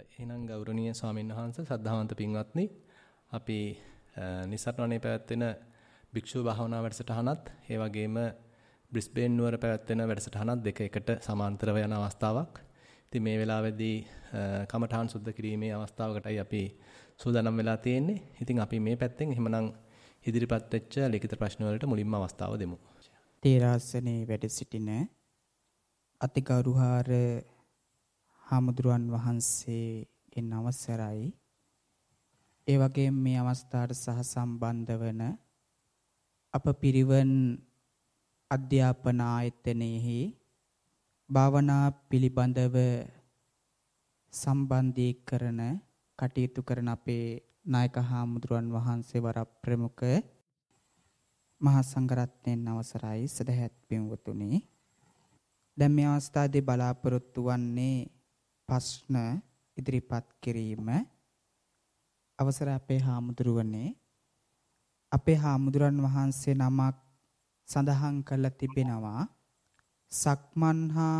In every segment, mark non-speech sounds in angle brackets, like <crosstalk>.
හොඳයි එහෙනම් ගෞරවනීය ස්වාමීන් වහන්ස සද්ධාවන්ත පින්වත්නි අපි නිසරණේ පැවැත්වෙන භික්ෂු භාවනා වැඩසටහනත් ඒ වගේම බ්‍රිස්බේන් නුවර පැවැත්වෙන වැඩසටහනත් දෙක එකට සමාන්තරව යන අවස්ථාවක්. ඉතින් මේ වෙලාවේදී කමඨාන් සුද්ධ කිරීමේ අවස්ථාවකටයි අපි සූදානම් වෙලා තියෙන්නේ. ඉතින් අපි මේ පැත්තෙන් එහෙමනම් ඉදිරිපත් වෙච්ච ලිඛිත ප්‍රශ්න වලට මුලින්ම අවස්ථාව දෙමු. තේරාසනේ වැඩ සිටින අතිගෞරවහාර හාමුදුරුවන් වහන්සේගෙන් අවසරයි. ඒ වගේම මේ අවස්ථාවට සහ සම්බන්ධ වන අප පිරිවන් අධ්‍යාපන ආයතනයෙහි භාවනා පිළිබඳව සම්බන්ධී කරන කටයුතු කරන අපේ නායක හාමුදුරුවන් වහන්සේ වර ප්‍රමුඛ මහා සංඝරත්නයන් අවසරයි සදහැත් පින්වතුනි දැන් මේ අවස්ථාවේදී බලාපොරොත්තු වන්නේ ප්‍රශ්න ඉදිරිපත් කිරීම අවසර අපේ හාමුදුරුවනේ අපේ හාමුදුරන් වහන්සේ නමක් සඳහන් කළ තිබෙනවා සක්මන් හා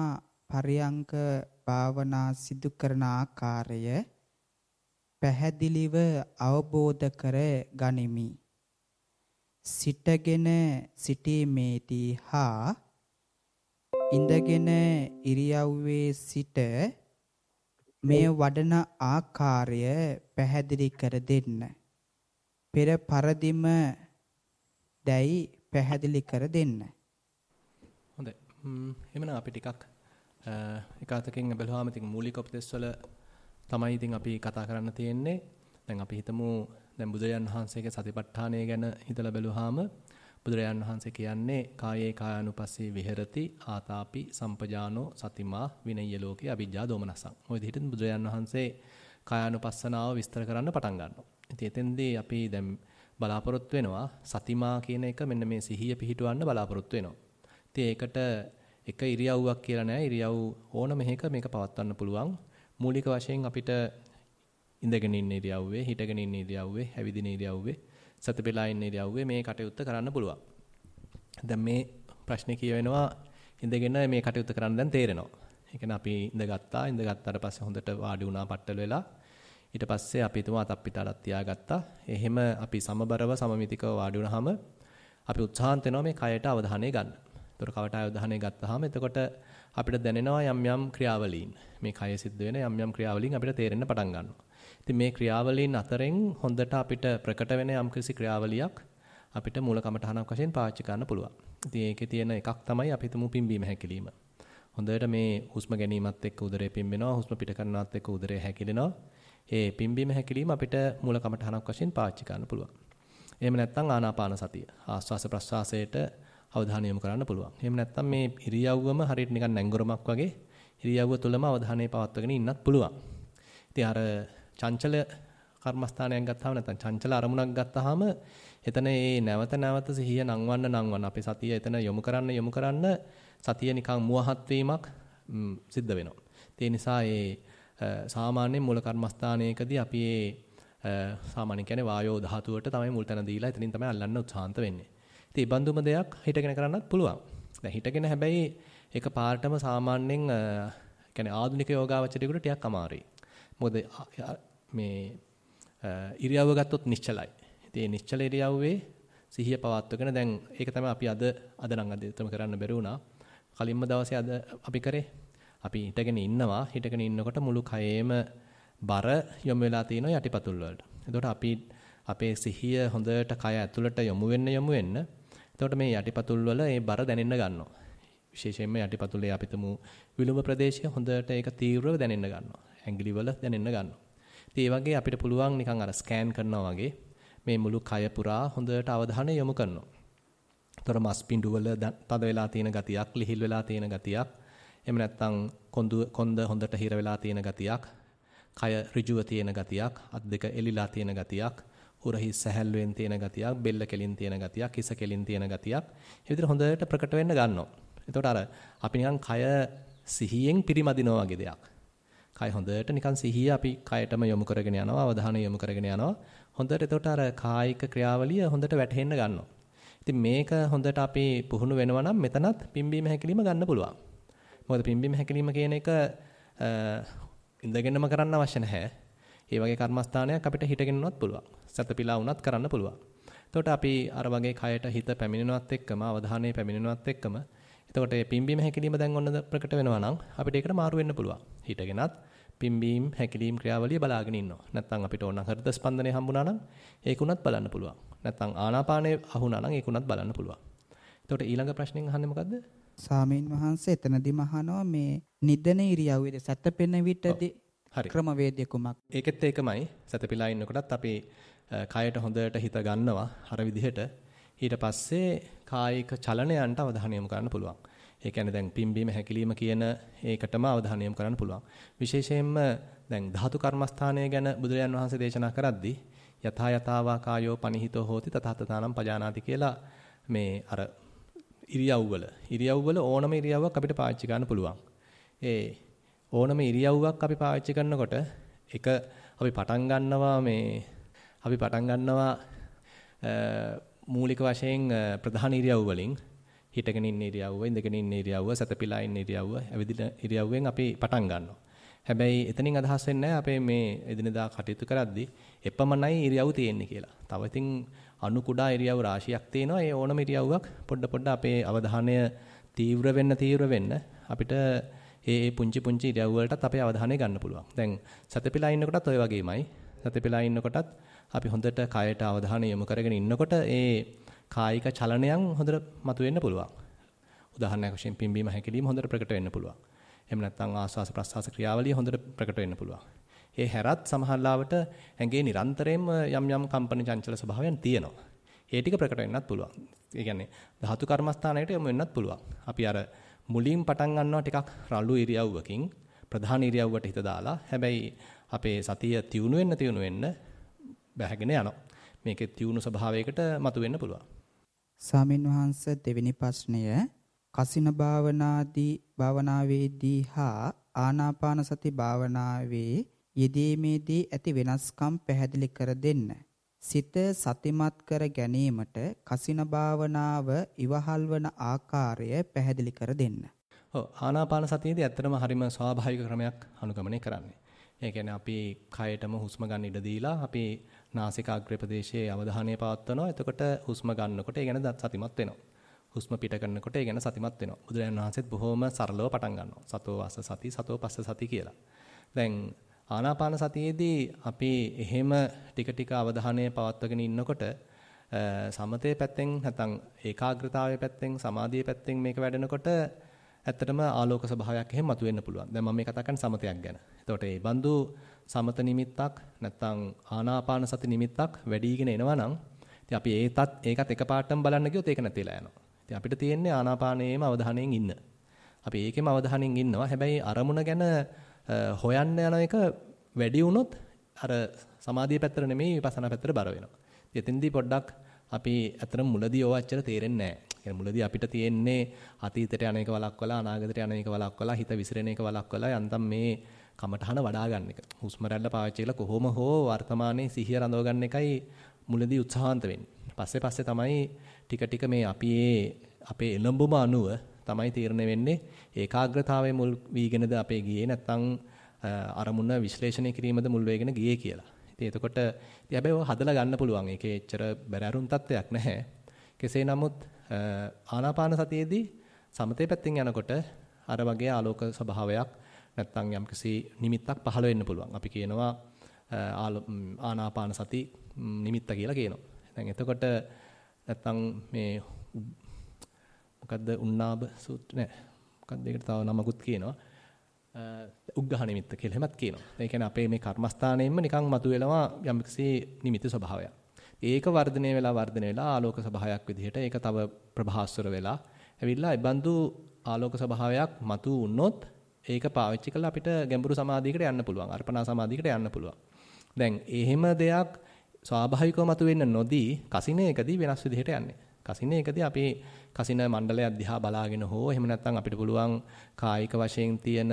පරියංක භාවනා සිදු කරන ආකාරය පැහැදිලිව අවබෝධ කර ගනිමි සිටගෙන සිටීමේදී හා ඉඳගෙන ඉරියව්වේ සිට මේ වඩන ආකාරය පැහැදිලි කර දෙන්න. පෙර පරදිම දැයි පැහැදිලි කර දෙන්න. හොඳයි. එමනම් අපි ටිකක් එක අතකින් බැලුවාම ඉතින් මූලික උපදේශ වල තමයි ඉතින් අපි කතා කරන්න තියෙන්නේ. දැන් අපි හිතමු දැන් බුදුරජාන් වහන්සේගේ සතිපට්ඨානය ගැන හිතලා බැලුවාම බුදුරජාන් වහන්සේ කියන්නේ කායේ කායानुපස්සේ විහෙරති ආතාපි සම්පජානෝ සතිමා විනය්‍ය ලෝකේ අවිජ්ජා දෝමනසං. ඔය විදිහට බුදුරජාන් වහන්සේ කායानुපස්සනාව විස්තර කරන්න පටන් ගන්නවා. ඉතින් එතෙන්දී අපි දැන් බලාපොරොත්තු වෙනවා සතිමා කියන එක මෙන්න මේ සිහිය පිහිටවන්න බලාපොරොත්තු වෙනවා. ඉතින් ඒකට එක ඉරියව්වක් කියලා නෑ ඉරියව් ඕන මෙහෙක මේක පවත්වන්න පුළුවන්. මූලික වශයෙන් අපිට ඉඳගෙන ඉන්න ඉරියව්වේ, හිටගෙන ඉන්න ඉරියව්වේ, හැවිදින ඉරියව්වේ සත වෙලා ඉන්න ඉරියව්වේ මේ කටයුත්ත කරන්න පුළුවන්. දැන් මේ ප්‍රශ්නේ කියවෙනවා ඉඳගෙන මේ කටයුත්ත කරන්න දැන් තේරෙනවා. ඒ කියන්නේ අපි ඉඳගත්තා ඉඳගත්තාට පස්සේ හොඳට වාඩි වුණා පట్టල වෙලා ඊට පස්සේ අපි තුම අතක් පිටාලක් තියාගත්තා. එහෙම අපි සමබරව සමමිතිකව වාඩි වුණාම අපි උත්සාහන්ත වෙනවා මේ කයට අවධානය ගන්න. ඒතර කවට අවධානය ගත්තාම එතකොට අපිට දැනෙනවා යම් යම් ක්‍රියාවලීන් මේ කය සිද්ධ වෙන යම් යම් ක්‍රියාවලීන් අපිට තේරෙන්න පටන් ගන්නවා. ඉතින් මේ ක්‍රියාවලීන් අතරින් හොඳට අපිට ප්‍රකට වෙන යම්කිසි ක්‍රියාවලියක් අපිට මූල කමඨහනක් වශයෙන් පාවිච්චි කරන්න පුළුවන්. ඉතින් ඒකේ තියෙන එකක් තමයි අපි හිතමු පිම්බීම හැකිලිම. හොඳට මේ හුස්ම ගැනීමත් එක්ක උදරය පිම්බෙනවා, හුස්ම පිට කරනවත් එක්ක උදරය හැකිලෙනවා. ඒ පිම්බීම හැකිලිම අපිට මූල කමඨහනක් වශයෙන් පාවිච්චි කරන්න පුළුවන්. එහෙම නැත්නම් ආනාපාන සතිය. ආස්වාස ප්‍රස්වාසයට අවධානය යොමු කරන්න පුළුවන්. එහෙම නැත්නම් මේ ඉරියව්වම හරියට නිකන් නැංගොරමක් වගේ ඉරියව්ව තුළම අවධානය පවත්වාගෙන ඉන්නත් පුළුවන්. ඉතින් අර චංචල කර්මස්ථානයක් ගත්තාම නැත්නම් චංචල අරමුණක් ගත්තාම එතන ඒ නැවත නැවත සිහිය නංවන්න නංවන්න අපේ සතිය එතන යොමු කරන්න යොමු කරන්න සතිය නිකන් මුවහත් වීමක් සිද්ධ වෙනවා. ඒ නිසා ඒ සාමාන්‍ය මූල කර්මස්ථානයකදී අපි ඒ සාමාන්‍ය කියන්නේ වායෝ ධාතුවට තමයි මුල් තැන දීලා එතනින් තමයි අල්ලන්න උත්සාහන්ත වෙන්නේ. ඉතින් බඳුම දෙයක් හිටගෙන කරන්නත් පුළුවන්. දැන් හිටගෙන හැබැයි එක පාටම සාමාන්‍යයෙන් කියන්නේ ආධුනික යෝගාවචරයෙකුට ටිකක් අමාරුයි. මොකද මේ ඉරියව්ව ගත්තොත් නිශ්චලයි. ඉතින් මේ නිශ්චල ඉරියව්වේ සිහිය පවත්වගෙන දැන් ඒක තමයි අපි අද අද නම් අද තම කරන්න බැරි වුණා. කලින්ම දවසේ අද අපි කරේ අපි හිටගෙන ඉන්නවා. හිටගෙන ඉන්නකොට මුළු කයේම බර යොමු වෙලා තියෙනවා යටිපතුල් වලට. එතකොට අපි අපේ සිහිය හොඳට කය ඇතුළට යොමු වෙන්න යොමු වෙන්න. එතකොට මේ යටිපතුල් වල මේ බර දැනෙන්න ගන්නවා. විශේෂයෙන්ම යටිපතුලේ අපිටම විලුඹ ප්‍රදේශය හොඳට ඒක තීව්‍රව දැනෙන්න ගන්නවා. ඇඟිලිවල දැනෙන්න ගන්නවා. ඉතින් ඒ වගේ අපිට පුළුවන් නිකන් අර ස්කෑන් කරනවා වගේ මේ මුළු කය පුරා හොඳට අවධානය යොමු කරනවා. ඒතර මස් පිඬු වල තද වෙලා තියෙන ගතියක්, ලිහිල් වෙලා තියෙන ගතියක්, එහෙම නැත්නම් කොඳු කොන්ද හොඳට හිර වෙලා තියෙන ගතියක්, කය ඍජුව තියෙන ගතියක්, අත් දෙක එලිලා තියෙන ගතියක්, උරහි සැහැල්ලුවෙන් තියෙන ගතියක්, බෙල්ල කෙලින් තියෙන ගතියක්, කිස කෙලින් තියෙන ගතියක්. ඒ විදිහට හොඳට ප්‍රකට වෙන්න ගන්නවා. එතකොට අර අපි නිකන් කය සිහියෙන් පිරිමදිනවා වගේ දෙයක්. කය හොඳට නිකන් සිහිය අපි කයටම යොමු කරගෙන යනවා, අවධානය යොමු කරගෙන යනවා. හොඳට එතකොට අර කායික ක්‍රියාවලිය හොඳට වැටහෙන්න ගන්නවා. ඉතින් මේක හොඳට අපි පුහුණු වෙනවා නම් මෙතනත් පිම්බීම හැකිලිම ගන්න පුළුවන්. මොකද පිම්බීම හැකිලිම කියන එක ඉඳගෙනම කරන්න අවශ්‍ය නැහැ. ඒ වගේ කර්මස්ථානයක් අපිට හිටගෙනවත් පුළුවන්. සතපීලා වුණත් කරන්න පුළුවන්. එතකොට අපි අර වගේ කයට හිත පැමිණෙනවත් එක්කම අවධානය පැමිණෙනවත් එක්කම එතකොට මේ පිම්බීම හැකිලිම දැන් ඔන්න ප්‍රකට වෙනවා නම් අපිට ඒකට මාරු වෙන්න පුළුවන්. හිටගෙනත් පිම්බීම් හැකිලීම් ක්‍රියාවලිය බලාගෙන ඉන්නවා. නැත්නම් අපිට ඕන හෘද ස්පන්දනය හම්බුණා නම් ඒකුණත් බලන්න පුළුවන්. නැත්නම් ආනාපානය අහුණා නම් ඒකුණත් බලන්න පුළුවන්. එතකොට ඊළඟ ප්‍රශ්نين අහන්නේ මොකද්ද? සාමීන් වහන්සේ එතනදිම අහනවා මේ නිදන ඉරියව්වේ සැතපෙන විටදී ක්‍රමවේදය කුමක්? ඒකෙත් ඒකමයි. සැතපීලා ඉන්නකොටත් අපි කයට හොඳට හිත ගන්නවා. අර විදිහට ඊට පස්සේ කායික චලනයන්ට අවධානය යොමු කරන්න පුළුවන්. ඒ කියන්නේ දැන් පිම්බීම හැකිලිම කියන ඒකටම අවධානය යොමු කරන්න පුළුවන්. විශේෂයෙන්ම දැන් ධාතු කර්මස්ථානය ගැන බුදුරජාන් වහන්සේ දේශනා කරද්දී යථා යතාවා කායෝ පනිහිතෝ හෝති තතහතතානම් පජානාති කියලා මේ අර ඉරියව්වල ඉරියව්වල ඕනම ඉරියව්වක් අපිට පාවිච්චි ගන්න පුළුවන්. ඒ ඕනම ඉරියව්වක් අපි පාවිච්චි කරනකොට එක අපි පටන් ගන්නවා මේ අපි පටන් ගන්නවා මූලික වශයෙන් ප්‍රධාන ඉරියව් වලින් හිටගෙන ඉන්න ඉරියව්ව, ඉඳගෙන ඉන්න ඉරියව්ව, සතපිලා ඉන්න ඉරියව්ව, ඇවිදින ඉරියව්වෙන් අපි පටන් ගන්නවා. හැබැයි එතනින් අදහස් වෙන්නේ අපේ මේ එදිනදා කටයුතු කරද්දී එපමණයි ඉරියව් තියෙන්නේ කියලා. තව ඉතින් අනු කුඩා ඉරියව් රාශියක් තියෙනවා. ඒ ඕනම ඉරියව්වක් පොඩ පොඩ අපේ අවධානය තීව්‍ර වෙන්න තීව්‍ර වෙන්න අපිට ඒ ඒ පුංචි පුංචි ඉරියව් වලටත් අපේ අවධානය ගන්න පුළුවන්. දැන් සතපිලා ඉන්නකොටත් ওই වගේමයි. සතපිලා ඉන්නකොටත් අපි හොඳට කයට අවධානය යොමු කරගෙන ඉන්නකොට ඒ කායික චලනයන් හොඳට මතුවෙන්න පුළුවන්. උදාහරණයක් වශයෙන් පිම්බීම හැකිලිම හොඳට ප්‍රකට වෙන්න පුළුවන්. එහෙම නැත්නම් ආස්වාස ප්‍රස්වාස ක්‍රියාවලිය හොඳට ප්‍රකට වෙන්න පුළුවන්. ඒ හැරත් සමහරලාවට ඇඟේ නිරන්තරයෙන්ම යම් යම් කම්පන චංචල ස්වභාවයන් තියෙනවා. ඒ ටික ප්‍රකට වෙන්නත් පුළුවන්. ඒ කියන්නේ ධාතු කර්මස්ථානයට යොමු වෙන්නත් පුළුවන්. අපි අර මුලින් පටන් ගන්නවා ටිකක් රළු ඉරියව්වකින් ප්‍රධාන ඉරියව්වට හිත දාලා හැබැයි අපේ සතිය තියුණු වෙන්න තියුණු වෙන්න බැහැගෙන යනවා. මේකේ තියුණු ස්වභාවයකට මතු වෙන්න පුළුවන්. සාමින් වහන්සේ දෙවෙනි ප්‍රශ්නය කසින භාවනාදී භාවනාවේදී හා ආනාපාන සති භාවනාවේ යෙදීමේදී ඇති වෙනස්කම් පැහැදිලි කර දෙන්න. සිත සතිමත් කර ගැනීමට කසින භාවනාව ඉවහල්වන ආකාරය පැහැදිලි කර දෙන්න. ඔව් ආනාපාන සතියේදී ඇත්තටම හරිම ස්වාභාවික ක්‍රමයක් අනුගමනය කරන්නේ. ඒ කියන්නේ අපි කයටම හුස්ම ගන්න ඉඩ දීලා අපි නාසිකාග්‍රේ ප්‍රදේශයේ අවධානය පවත්වනවා. එතකොට හුස්ම ගන්නකොට ඒ ගැන සතිමත් වෙනවා. හුස්ම පිට කරනකොට ඒ ගැන සතිමත් වෙනවා. බුදුරජාණන් වහන්සේත් බොහොම සරලව පටන් ගන්නවා. සතෝ වාස සති, සතෝ පස්ස සති කියලා. දැන් ආනාපාන සතියේදී අපි එහෙම ටික ටික අවධානය පවත්වගෙන ඉන්නකොට සමතේ පැත්තෙන් නැත්නම් ඒකාග්‍රතාවයේ පැත්තෙන් සමාධියේ පැත්තෙන් මේක වැඩෙනකොට ඇත්තටම ආලෝක ස්වභාවයක් එහෙම මතුවෙන්න පුළුවන්. දැන් මම මේ කතා කරන්නේ සමතයක් ගැන. එතකොට මේ බඳු සමත නිමිත්තක් නැත්නම් ආනාපාන සති නිමිත්තක් වැඩිගෙන එනවා නම් ඉතින් අපි ඒතත් ඒකත් එකපාරටම බලන්න ගියොත් ඒක නැතිලා යනවා. ඉතින් අපිට තියෙන්නේ ආනාපානයේම අවධානයෙන් ඉන්න. අපි ඒකෙම අවධානයෙන් ඉන්නවා. හැබැයි අරමුණ ගැන හොයන්න යන එක වැඩි වුණොත් අර සමාධිය පැත්තට නෙමෙයි විපස්සනා පැත්තට බර වෙනවා. ඉතින් එතෙන්දී පොඩ්ඩක් අපි ඇත්තටම මුලදී ඕවා ඇත්තට තේරෙන්නේ නැහැ. කියන්නේ මුලදී අපිට තියෙන්නේ අතීතයට යන එක වළක්වලා අනාගතයට යන එක වළක්වලා හිත විසිරෙන එක වළක්වලා යන්තම් මේ කමටහන වඩා ගන්න එක. හුස්ම රැල්ල පාවිච්චි කරලා කොහොම හෝ වර්තමානයේ සිහිය රඳව ගන්න එකයි මුලදී උත්සාහන්ත වෙන්නේ. පස්සේ පස්සේ තමයි ටික ටික මේ අපි අපේ එළඹුම අනුව තමයි තීරණය වෙන්නේ ඒකාග්‍රතාවයේ මුල් වීගෙනද අපේ ගියේ නැත්නම් අරමුණ විශ්ලේෂණය කිරීමද මුල් වේගෙන ගියේ කියලා. ඉතින් එතකොට ඉතින් හැබැයි ඔය හදලා ගන්න පුළුවන්. ඒකේ එච්චර බැරෑරුම් තත්ත්වයක් නැහැ. කෙසේ නමුත් ආනාපාන සතියේදී සමතේ පැත්තෙන් යනකොට අර වගේ ආලෝක ස්වභාවයක් නැත්නම් යම්කිසි නිමිත්තක් පහළ වෙන්න පුළුවන්. අපි කියනවා ආනාපාන සති නිමිත්ත කියලා කියනවා. දැන් එතකොට නැත්නම් මේ මොකද්ද උන්නාබ සූත්‍ර නෑ. මොකද්ද ඒකට තව නමකුත් කියනවා. උග්ඝහ නිමිත්ත කියලා හැමත් කියනවා. ඒ කියන්නේ අපේ මේ කර්මස්ථානයෙන්ම නිකන් මතුවෙනවා යම්කිසි නිමිති ස්වභාවයක්. ඒක වර්ධනය වෙලා වර්ධනය වෙලා ආලෝක සභාවයක් විදිහට ඒක තව ප්‍රභාස්වර වෙලා ඇවිල්ලා ඒ බඳු ආලෝක සභාවයක් මතු වුණොත් ඒක පාවිච්චි කරලා අපිට ගැඹුරු සමාධියකට යන්න පුළුවන්. අර්පණා සමාධියකට යන්න පුළුවන්. දැන් එහෙම දෙයක් ස්වාභාවිකව මතුවෙන්න නොදී කසිනේකදී වෙනස් විදිහට යන්නේ. කසිනේකදී අපි කසින මණ්ඩලය දිහා බලාගෙන හෝ එහෙම නැත්නම් අපිට පුළුවන් කායික වශයෙන් තියෙන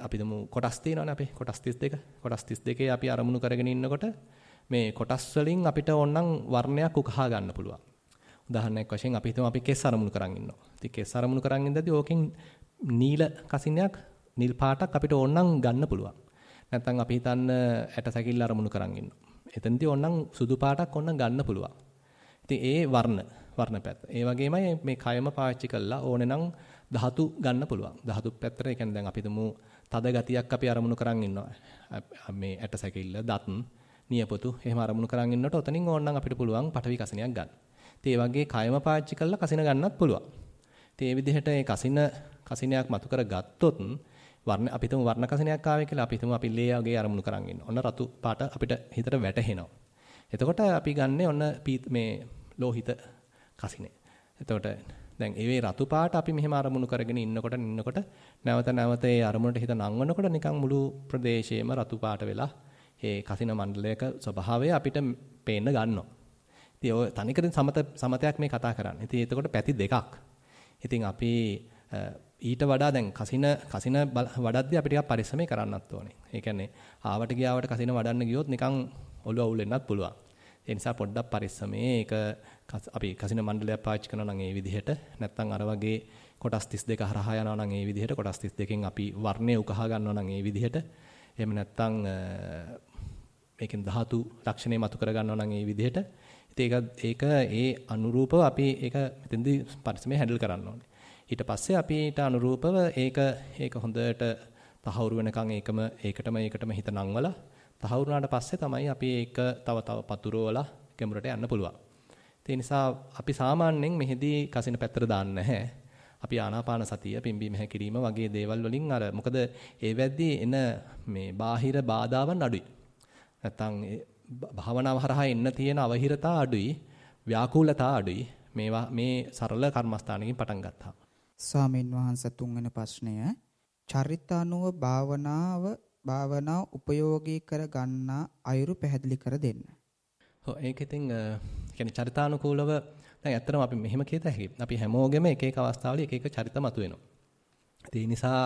අපිදමු කොටස් තියෙනවානේ අපේ කොටස් 32 කොටස් 32 අපි අරමුණු කරගෙන ඉන්නකොට මේ කොටස් වලින් අපිට ඕනනම් වර්ණයක් උකහා ගන්න පුළුවන්. උදාහරණයක් වශයෙන් අපි හිතමු අපි කෙස් අරමුණු කරන් ඉන්නවා. ඉතින් කෙස් අරමුණු කරන් ඉඳදී ඕකෙන් නිල කසිනයක් නිල් පාටක් අපිට ඕනනම් ගන්න පුළුවන්. නැත්නම් අපි හිතන්න ඇට සැකිල්ල අරමුණු කරන් ඉන්නවා. එතනදී ඕනනම් සුදු පාටක් ඕනනම් ගන්න පුළුවන්. ඉතින් ඒ වර්ණ වර්ණ පැත්ත. ඒ වගේමයි මේ කයම පාවිච්චි කළා ඕනනම් ධාතු ගන්න පුළුවන්. ධාතු පැත්තට ඒ කියන්නේ දැන් අපි තුමු තද ගතියක් අපි අරමුණු කරන් ඉන්නවා. මේ ඇට සැකිල්ල, දත්, නියපොතු එහෙම අරමුණු කරන් ඉන්නකොට ඔතනින් ඕනනම් අපිට පුළුවන් පටවි කසිනයක් ගන්න. ඉතින් ඒ වගේ කයම පාවිච්චි කළා කසින ගන්නත් පුළුවන්. ඉතින් මේ විදිහට මේ කසින කසිනයක් මතු කර ගත්තොත් වර්ණ අපි හිතමු වර්ණ කසිනයක් ආවේ කියලා අපි හිතමු අපි ලේ වගේ අරමුණු කරන් ඉන්න. ඔන්න රතු පාට අපිට හිතට වැටහෙනවා. එතකොට අපි ගන්නෙ ඔන්න මේ ලෝහිත කසිනේ. එතකොට දැන් ඒ රතු පාට අපි මෙහෙම අරමුණු කරගෙන ඉන්නකොට ඉන්නකොට නැවත නැවත ඒ අරමුණට හිත නංවනකොට නිකන් මුළු ප්‍රදේශයේම රතු පාට වෙලා ඒ කසින මණ්ඩලයක ස්වභාවය අපිට පේන්න ගන්නවා. ඉතින් ඔය තනිකරම සමත සමතයක් මේ කතා කරන්නේ. ඉතින් එතකොට පැති දෙකක්. ඉතින් අපි ඊට වඩා දැන් කසින කසින වඩද්දී අපි ටිකක් පරිස්සමෙන් කරන්නත් ඕනේ. ඒ කියන්නේ ආවට ගියාවට කසින වඩන්න ගියොත් නිකන් ඔළුව අවුල් වෙන්නත් පුළුවන්. ඒ නිසා පොඩ්ඩක් පරිස්සමෙන් ඒක අපි කසින මණ්ඩලයක් පාවිච්චි කරනවා නම් ඒ විදිහට නැත්නම් අර වගේ කොටස් 32 හරහා යනවා නම් ඒ විදිහට කොටස් 32කින් අපි වර්ණය උකහා ගන්නවා නම් ඒ විදිහට එහෙම නැත්නම් මේකෙන් ධාතු ලක්ෂණේ මතු කර ගන්නවා නම් ඒ විදිහට ඒත් ඒක ඒක ඒ අනුරූපව අපි ඒක මෙතෙන්දී පරිස්සමෙන් හැන්ඩල් කරන්න ඕනේ. ඊට පස්සේ අපිට අනුරූපව ඒක ඒක හොඳට තහවුරු වෙනකන් ඒකම ඒකටම ඒකටම හිත නංවලා තහවුරු වුණාට පස්සේ තමයි අපි ඒක තව තව පතුරවලා ගැඹුරට යන්න පුළුවන්. ඒ නිසා අපි සාමාන්‍යයෙන් මෙහිදී කසින පැත්තට දාන්නේ නැහැ. අපි ආනාපාන සතිය පිම්බීම හැකිරීම වගේ දේවල් වලින් අර මොකද ඒ වැද්දී එන මේ බාහිර බාධාවන් අඩුයි. නැත්තම් භාවනාව හරහා එන්න තියෙන අවහිරතා අඩුයි, ව්‍යාකූලතා අඩුයි. මේවා මේ සරල කර්මස්ථානකින් පටන් ගත්තා. ස්වාමින් වහන්සේ තුන්වෙනි ප්‍රශ්නය චරිතානුව භාවනාව භාවනාව උපයෝගී කර ගන්නා අයුරු පැහැදිලි කර දෙන්න. ඔව් ඒක ඉතින් කියන්නේ චරිතානුකූලව දැන් ඇත්තටම අපි මෙහෙම කියත හැකි. අපි හැමෝගෙම එක එක අවස්ථාවල එක එක චරිත මතුවෙනවා. ඒ නිසා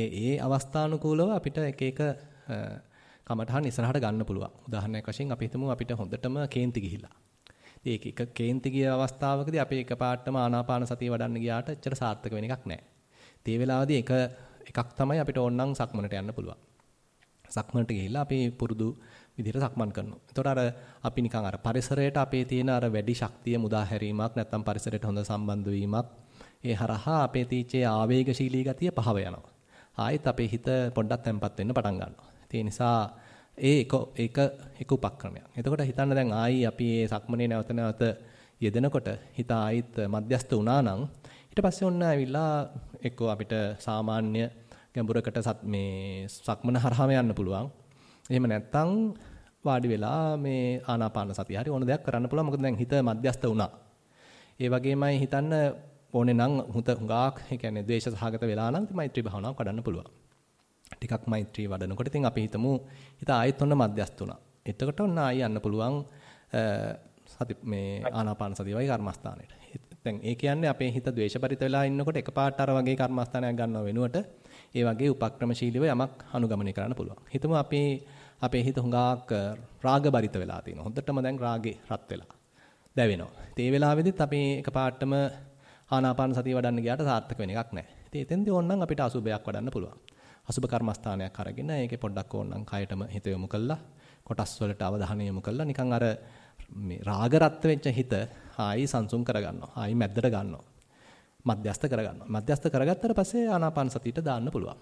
ඒ ඒ අවස්ථානුකූලව අපිට එක එක කමටහන් ඉස්සරහට ගන්න පුළුවන්. උදාහරණයක් වශයෙන් අපි හිතමු අපිට හොඳටම කේන්ති ගිහිලා. ඒක එක කේන්ති ගිය අවස්ථාවකදී අපි එකපාරටම ආනාපාන සතිය වඩන්න ගියාට එච්චර සාර්ථක වෙන එකක් නැහැ. ඒ වෙලාවදී එක එකක් තමයි අපිට ඕනනම් සක්මනට යන්න පුළුවන්. සක්මනට ගිහිල්ලා අපි පුරුදු විදිහට සක්මන් කරනවා. එතකොට අර අපි නිකන් අර පරිසරයට අපේ තියෙන අර වැඩි ශක්තිය මුදා හැරීමක් නැත්නම් පරිසරයට හොඳ සම්බන්ධ වීමක් ඒ හරහා අපේ තීචේ ආවේගශීලී ගතිය පහව යනවා. ආයෙත් අපේ හිත පොඩ්ඩක් තැම්පත් වෙන්න පටන් ගන්නවා. ඒ නිසා ඒ එක එක එක උපක්‍රමයක්. එතකොට හිතන්න දැන් ආයි අපි මේ සක්මනේ නැවත නැවත යෙදෙනකොට හිත ආයිත් මධ්‍යස්ත වුණා නම් ඊට පස්සේ ඔන්න ඇවිල්ලා එක්කෝ අපිට සාමාන්‍ය ගැඹුරකට සත් මේ සක්මන හරහාම යන්න පුළුවන්. එහෙම නැත්නම් වාඩි වෙලා මේ ආනාපාන සතිය හරි ඕන දෙයක් කරන්න පුළුවන්. මොකද දැන් හිත මධ්‍යස්ත වුණා. ඒ වගේමයි හිතන්න ඕනේ නම් හුඟක් ඒ කියන්නේ ද්වේෂ සහගත වෙලා නම් මෛත්‍රී භාවනාව කඩන්න පුළුවන්. ටිකක් මෛත්‍රී වඩනකොට ඉතින් අපි හිතමු හිත ආයෙත් ඔන්න මධ්‍යස්ත වුණා. එතකොට ඔන්න ආයෙ යන්න පුළුවන් සති මේ ආනාපාන සතිය වගේ කර්මස්ථානෙට. දැන් ඒ කියන්නේ අපේ හිත ද්වේෂපරිත වෙලා ඉන්නකොට එකපාරට අර වගේ කර්මස්ථානයක් ගන්නව වෙනුවට ඒ වගේ උපක්‍රමශීලීව යමක් අනුගමනය කරන්න පුළුවන්. හිතමු අපේ අපේ හිත හුඟක් රාගබරිත වෙලා තියෙනවා. හොඳටම දැන් රාගේ රත් වෙලා දැවෙනවා. ඉතින් ඒ වෙලාවෙදිත් අපි එකපාරටම ආනාපාන සතිය වඩන්න ගියාට සාර්ථක වෙන එකක් නැහැ. ඉතින් එතෙන්දී ඕනනම් අපිට අසුබයක් වඩන්න පුළුවන්. අසුබ කර්මස්ථානයක් අරගෙන ඒකේ පොඩ්ඩක් ඕනනම් කයටම හිත යොමු කළා කොටස් වලට අවධානය යොමු කළා නිකන් අර මේ රාග රත් වෙච්ච හිත ආයි සංසුන් කරගන්නවා ආයි මැද්දට ගන්නවා මධ්‍යස්ත කරගන්නවා මධ්‍යස්ත කරගත්තට පස්සේ ආනාපාන සතියට දාන්න පුළුවන්